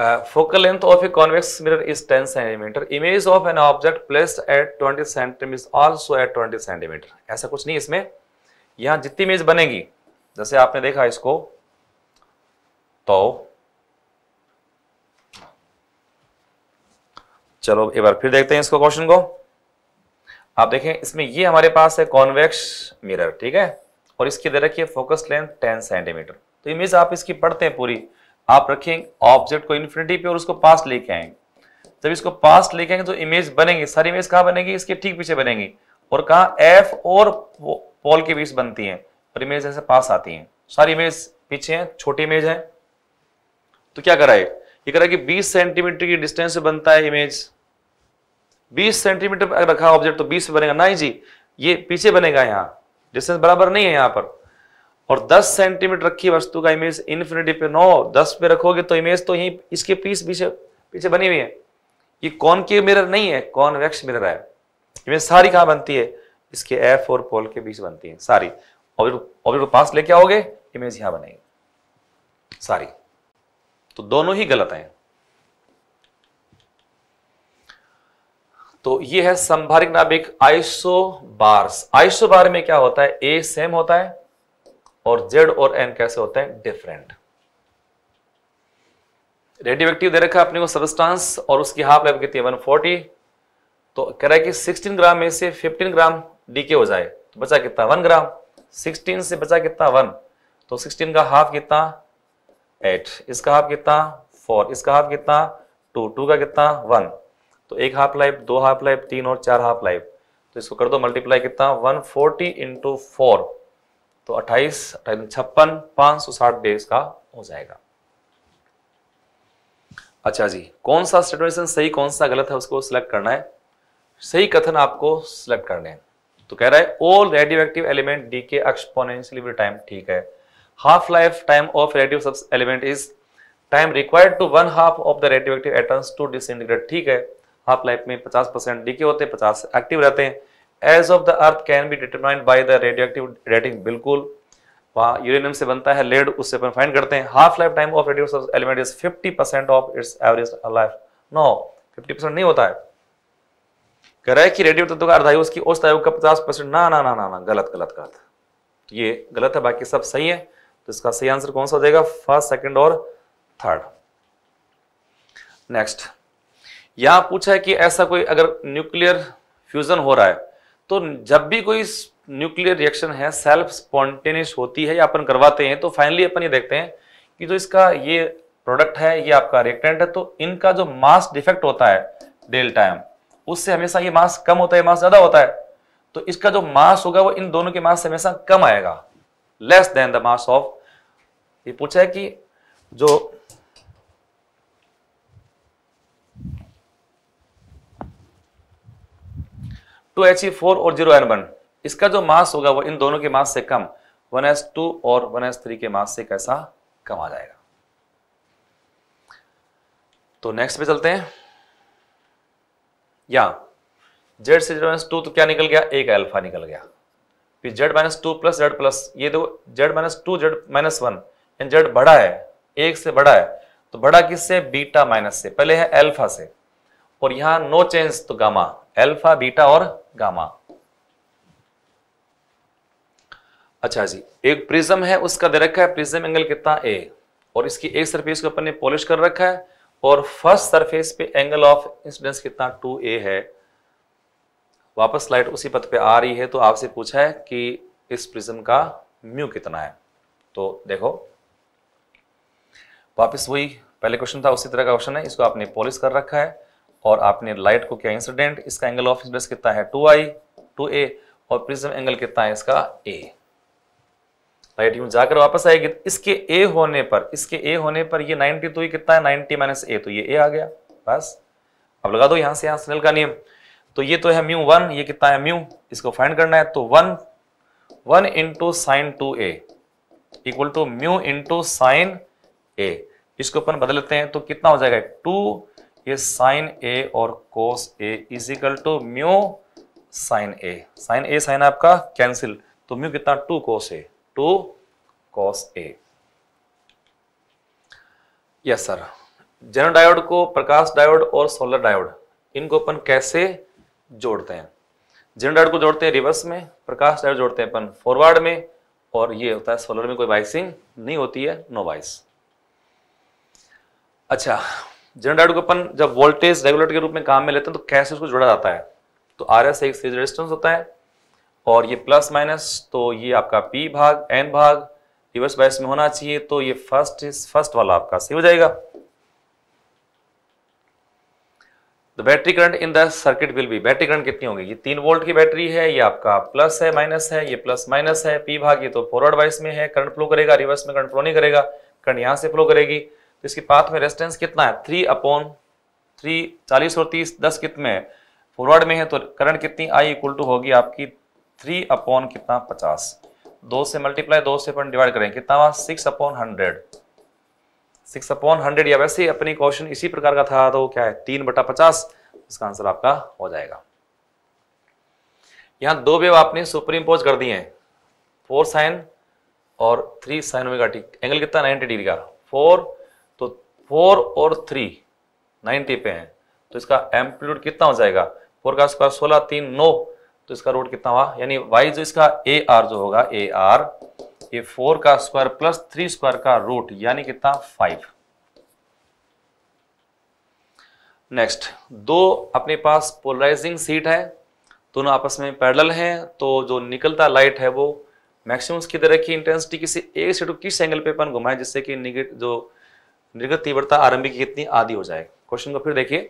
focal length of a convex mirror is 10 centimetre image of an object placed at 20 centimetre is also at 20 centimetre ऐसा कुछ नहीं इसमें यहां जितनी इमेज बनेगी जैसे आपने देखा इसको तो चलो एक बार फिर देखते हैं इसको क्वेश्चन को आप देखें इसमें ये हमारे पास है कॉन्वेक्स मिरर ठीक है और इसकी दे रखिए फोकस लेंथ 10 सेंटीमीटर तो इमेज आप इसकी पढ़ते हैं पूरी आप रखेंगे ऑब्जेक्ट को इन्फिनिटी पे और उसको पास लेके आएंगे जब इसको पास लेके आएंगे तो इमेज बनेंगे सारी इमेज कहाँ बनेगी इसके ठीक पीछे बनेंगी और कहा एफ और पॉल के बीच बनती है और इमेज ऐसे पास आती है सारी इमेज पीछे है छोटी इमेज है तो क्या करा है ये करा कि 20 सेंटीमीटर की डिस्टेंस से बनता है इमेज 20 सेंटीमीटर अगर रखा ऑब्जेक्ट तो 20 बनेगा ना ही जी ये पीछे बनेगा यहाँ डिस्टेंस बराबर नहीं है यहाँ पर और 10 सेंटीमीटर रखी वस्तु का इमेज इन्फिनिटी पे नौ दस पे रखोगे तो इमेज तो यही इसके पीस पीछे पीछे बनी हुई है ये कौन की मिरर नहीं है कौन वैक्स मिरर है इमेज सारी कहा बनती है इसके एफ और पोल के बीच बनती है सारी ऑब्जेक्ट पास लेके आओगे इमेज यहां बनेगी सारी तो दोनों ही गलत है तो ये है संभारिक नाभिक आइसो बार्स आइसो बार में क्या होता है ए सेम होता है और जेड और एन कैसे होते हैं डिफरेंट रेडियो एक्टिव दे रखा अपने को सबस्टांस और उसकी हाफ लाइफ कितनी वन फोर्टी तो कह रहा है कि 16 ग्राम में से 15 ग्राम डीके हो जाए तो बचा कितना वन ग्राम 16 से बचा कितना वन तो 16 का हाफ कितना एट इसका हाफ कितना फोर इसका हाफ कितना टू टू का कितना वन तो एक हाफ लाइफ दो हाफ लाइफ तीन और चार हाफ लाइफ तो इसको कर दो मल्टीप्लाई कितना वन फोर्टी इंटू फोर तो 28 छप्पन पाँच सौ साठ डेज का हो जाएगा अच्छा जी कौन सा स्टेटमेंट सही कौन सा गलत है उसको सिलेक्ट करना है सही कथन आपको सिलेक्ट करने है तो कह रहा है all radio active element decay exponential time ठीक है half life time of radio सब element is time required to one half of the radio active atoms to disintegrate ठीक है हाफ लाइफ में 50 परसेंट डी के होते हैं 50 active रहते हैं age of the earth can be determined by the radioactive rating बिल्कुल वहां यूरेनियम से बनता है लेड उससे अपन फाइंड करते हैं half life time of radio element is 50 of its average life no 50 नहीं होता है कह रहा है कि रेडियो तत्व का अर्धायु उसकी औसत आयु का 50 ना ना ना ना ना गलत गलत गलत ये गलत है बाकी सब सही है तो इसका सही आंसर कौन सा हो जाएगा फर्स्ट सेकंड और थर्ड नेक्स्ट यहां पूछा है कि ऐसा कोई अगर न्यूक्लियर फ्यूजन हो रहा है तो जब भी कोई न्यूक्लियर रिएक्शन है सेल्फ स्पॉन्टेनियस होती है या अपन करवाते हैं तो फाइनली अपन ये देखते हैं कि जो इसका ये प्रोडक्ट है ये आपका रिएक्टेंट है तो इनका जो मास डिफेक्ट होता है डेल्टा एम उससे हमेशा ये मास कम होता है मास ज्यादा होता है तो इसका जो मास होगा वो इन दोनों के मास से हमेशा कम आएगा less than the mass of ये पूछा है कि जो टू एच फोर और जीरो एन वन इसका जो मास होगा वो इन दोनों के मास से कम वन एस टू और वन एस थ्री के मास से कैसा कम आ जाएगा तो नेक्स्ट पे चलते हैं या जेड से जेड माइनस टू तो क्या निकल गया एक अल्फा निकल गया फिर Z minus two plus Z plus ये देखो Z minus two Z minus one and Z बड़ा है एक से बड़ा है तो बड़ा किससे बीटा माइनस से पहले है अल्फा से और यहां नो चेंज तो गामा अल्फा बीटा और गामा अच्छा जी एक प्रिज्म है उसका दे रखा है प्रिज्म एंगल कितना ए और इसकी एक सरफेस के ऊपर ने पॉलिश कर रखा है और फर्स्ट सरफेस पे एंगल ऑफ इंसिडेंस कितना टू ए है वापस लाइट उसी पथ पे आ रही है तो आपसे पूछा है कि इस प्रिज्म का म्यू कितना है तो देखो वापस वही पहले क्वेश्चन था उसी तरह का क्वेश्चन है इसको आपने पॉलिश कर रखा है और आपने लाइट को क्या इंसिडेंट इसका एंगल ऑफ इंसिडेंस कितना है टू आई टू ए और प्रिज्म एंगल कितना है इसका ए राइट यूं जाकर वापस आएगी इसके ए होने पर इसके ए होने पर ये 90 तो ये कितना है 90 माइनस ए तो ये ए आ गया बस अब लगा दो यहां से यहां स्नेल का नियम तो ये तो है म्यू वन ये कितना है म्यू इसको फाइंड करना है तो one one into sine two A equal to mu into sine A इसको अपन बदलते हैं तो कितना हो जाएगा टू ये साइन ए और cos A is equal to mu sine A sine A sine आपका कैंसिल तो म्यू कितना two cos A two cos A yes sir Zener diode को प्रकाश डायोड और सोलर डायोड इनको अपन कैसे जोड़ते हैं जनरल डायोड को जोड़ते हैं रिवर्स में प्रकाश डायोड जोड़ते हैं अपन फॉरवर्ड में और ये होता है सोलर में कोई बाइसिंग नहीं होती है नो बाइस अच्छा जनरल डायोड को अपन जब वोल्टेज रेगुलेटर के रूप में काम में लेते हैं तो कैसे उसको जोड़ा जाता है तो आर एस एक सीरीज रेजिस्टेंस होता है और ये प्लस माइनस तो ये आपका पी भाग एन भाग रिवर्स बायस में होना चाहिए तो ये फर्स्ट इज फर्स्ट वाला आपका सही हो जाएगा तो battery current in the circuit will be battery current कितनी होगी ये तीन वोल्ट की बैटरी है ये आपका प्लस है माइनस है ये प्लस माइनस है पी भाग ये तो फॉरवर्ड वाइस में है करंट फ्लो करेगा रिवर्स में करंट फ्लो नहीं करेगा करंट यहां से फ्लो करेगी इसके पाथ में रेजिस्टेंस कितना है थ्री अपॉन थ्री चालीस और तीस दस कित में फॉरवर्ड में है तो करंट कितनी आई इक्वल टू होगी आपकी थ्री अपॉन कितना पचास दो से मल्टीप्लाई दो से अपन डिवाइड करें कितना हुआ six upon hundred six upon hundred या वैसे अपनी क्वेश्चन इसी प्रकार का था तो क्या है तीन बटा पचास इसका आंसर आपका हो जाएगा यहां दो वेव आपने सुपर इम्पोज कर दिए फोर साइन और three sine omega T angle कितना नाइनटी डिग्री का फोर फोर और थ्री नाइन्टी पे हैं तो इसका एम्पलीट्यूड कितना हो जाएगा फोर का स्क्वायर सोलह तीन नौ तो इसका रूट कितना हुआ यानी वाई जो इसका ए आर जो होगा ए आर ये फोर का स्क्वायर प्लस थ्री स्क्वायर का रूट यानी कितना फाइव नेक्स्ट दो अपने पास पोलराइजिंग सीट है दोनों आपस में पैरेलल हैं तो जो निकलता लाइट है वो मैक्सिमम किधर रखी इंटेंसिटी किसी एक सीट को तो किस एंगल पे अपन घुमाएं जिससे कि निगेट जो निर्गत तीव्रता आरंभिक कितनी आदि हो जाए क्वेश्चन को फिर देखिए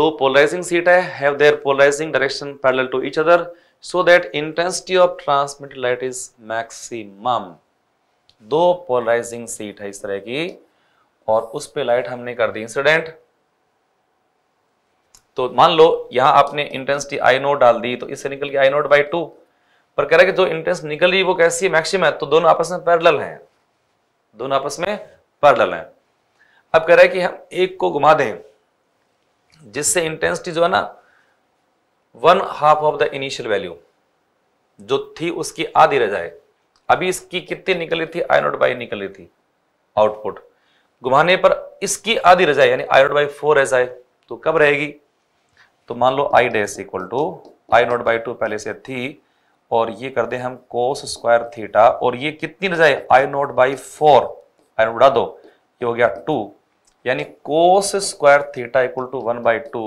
दो पोलराइजिंग सीट है have their polarising direction parallel to each other so that intensity of transmitted light is maximum दो पोलराइजिंग सीट है इस तरह की और उस पे लाइट हमने कर दी इंसिडेंट तो मान लो यहां आपने इंटेंसिटी आई नोट डाल दी तो इससे निकल के आई नोट बाई टू पर कह रहा है कि जो इंटेंस निकल रही वो कैसी है मैक्सिम है तो दोनों आपस में पैरेलल हैं दोनों आपस में पैरल है अब कह रहा है कि हम एक को घुमा दें जिससे इंटेंसिटी जो है ना one half of the initial value जो थी उसकी आधी रह जाए अभी इसकी कितनी निकल रही थी आई नोट बाई निकल रही थी आउटपुट घुमाने पर इसकी आधी रह जाए यानी आई नॉट बाई फोर रह जाए तो कब रहेगी तो मान लो I dash equal to I naught by two पहले से थी और ये कर दे हम कोस स्क्वायर थीटा और ये कितनी रह जाए आई नॉट बाई फोर आयरन उड़ा दो ये हो गया टू यानी cos square theta equal to one by two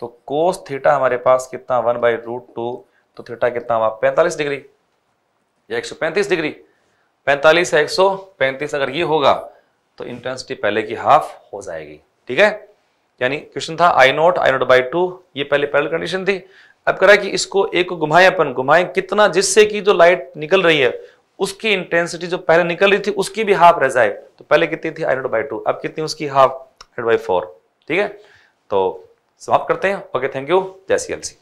तो कोस थीटा हमारे पास कितना वन बाई रूट टू तो थीटा कितना हुआ पैंतालीस डिग्री या एक सौ पैंतीस डिग्री पैंतालीस या एक सौ पैंतीस अगर ये होगा तो इंटेंसिटी पहले की हाफ हो जाएगी ठीक है यानी क्वेश्चन था I naught I naught by two ये पहले पहले कंडीशन थी अब करा कि इसको एक घुमाएं अपन घुमाएं कितना जिससे कि जो लाइट निकल रही है उसकी इंटेंसिटी जो पहले निकल रही थी उसकी भी हाफ रह जाए तो पहले कितनी थी आइनोड बाई टू अब कितनी उसकी हाफ आइनोड बाई फोर ठीक है तो समाप्त करते हैं ओके थैंक यू जय सी एल सी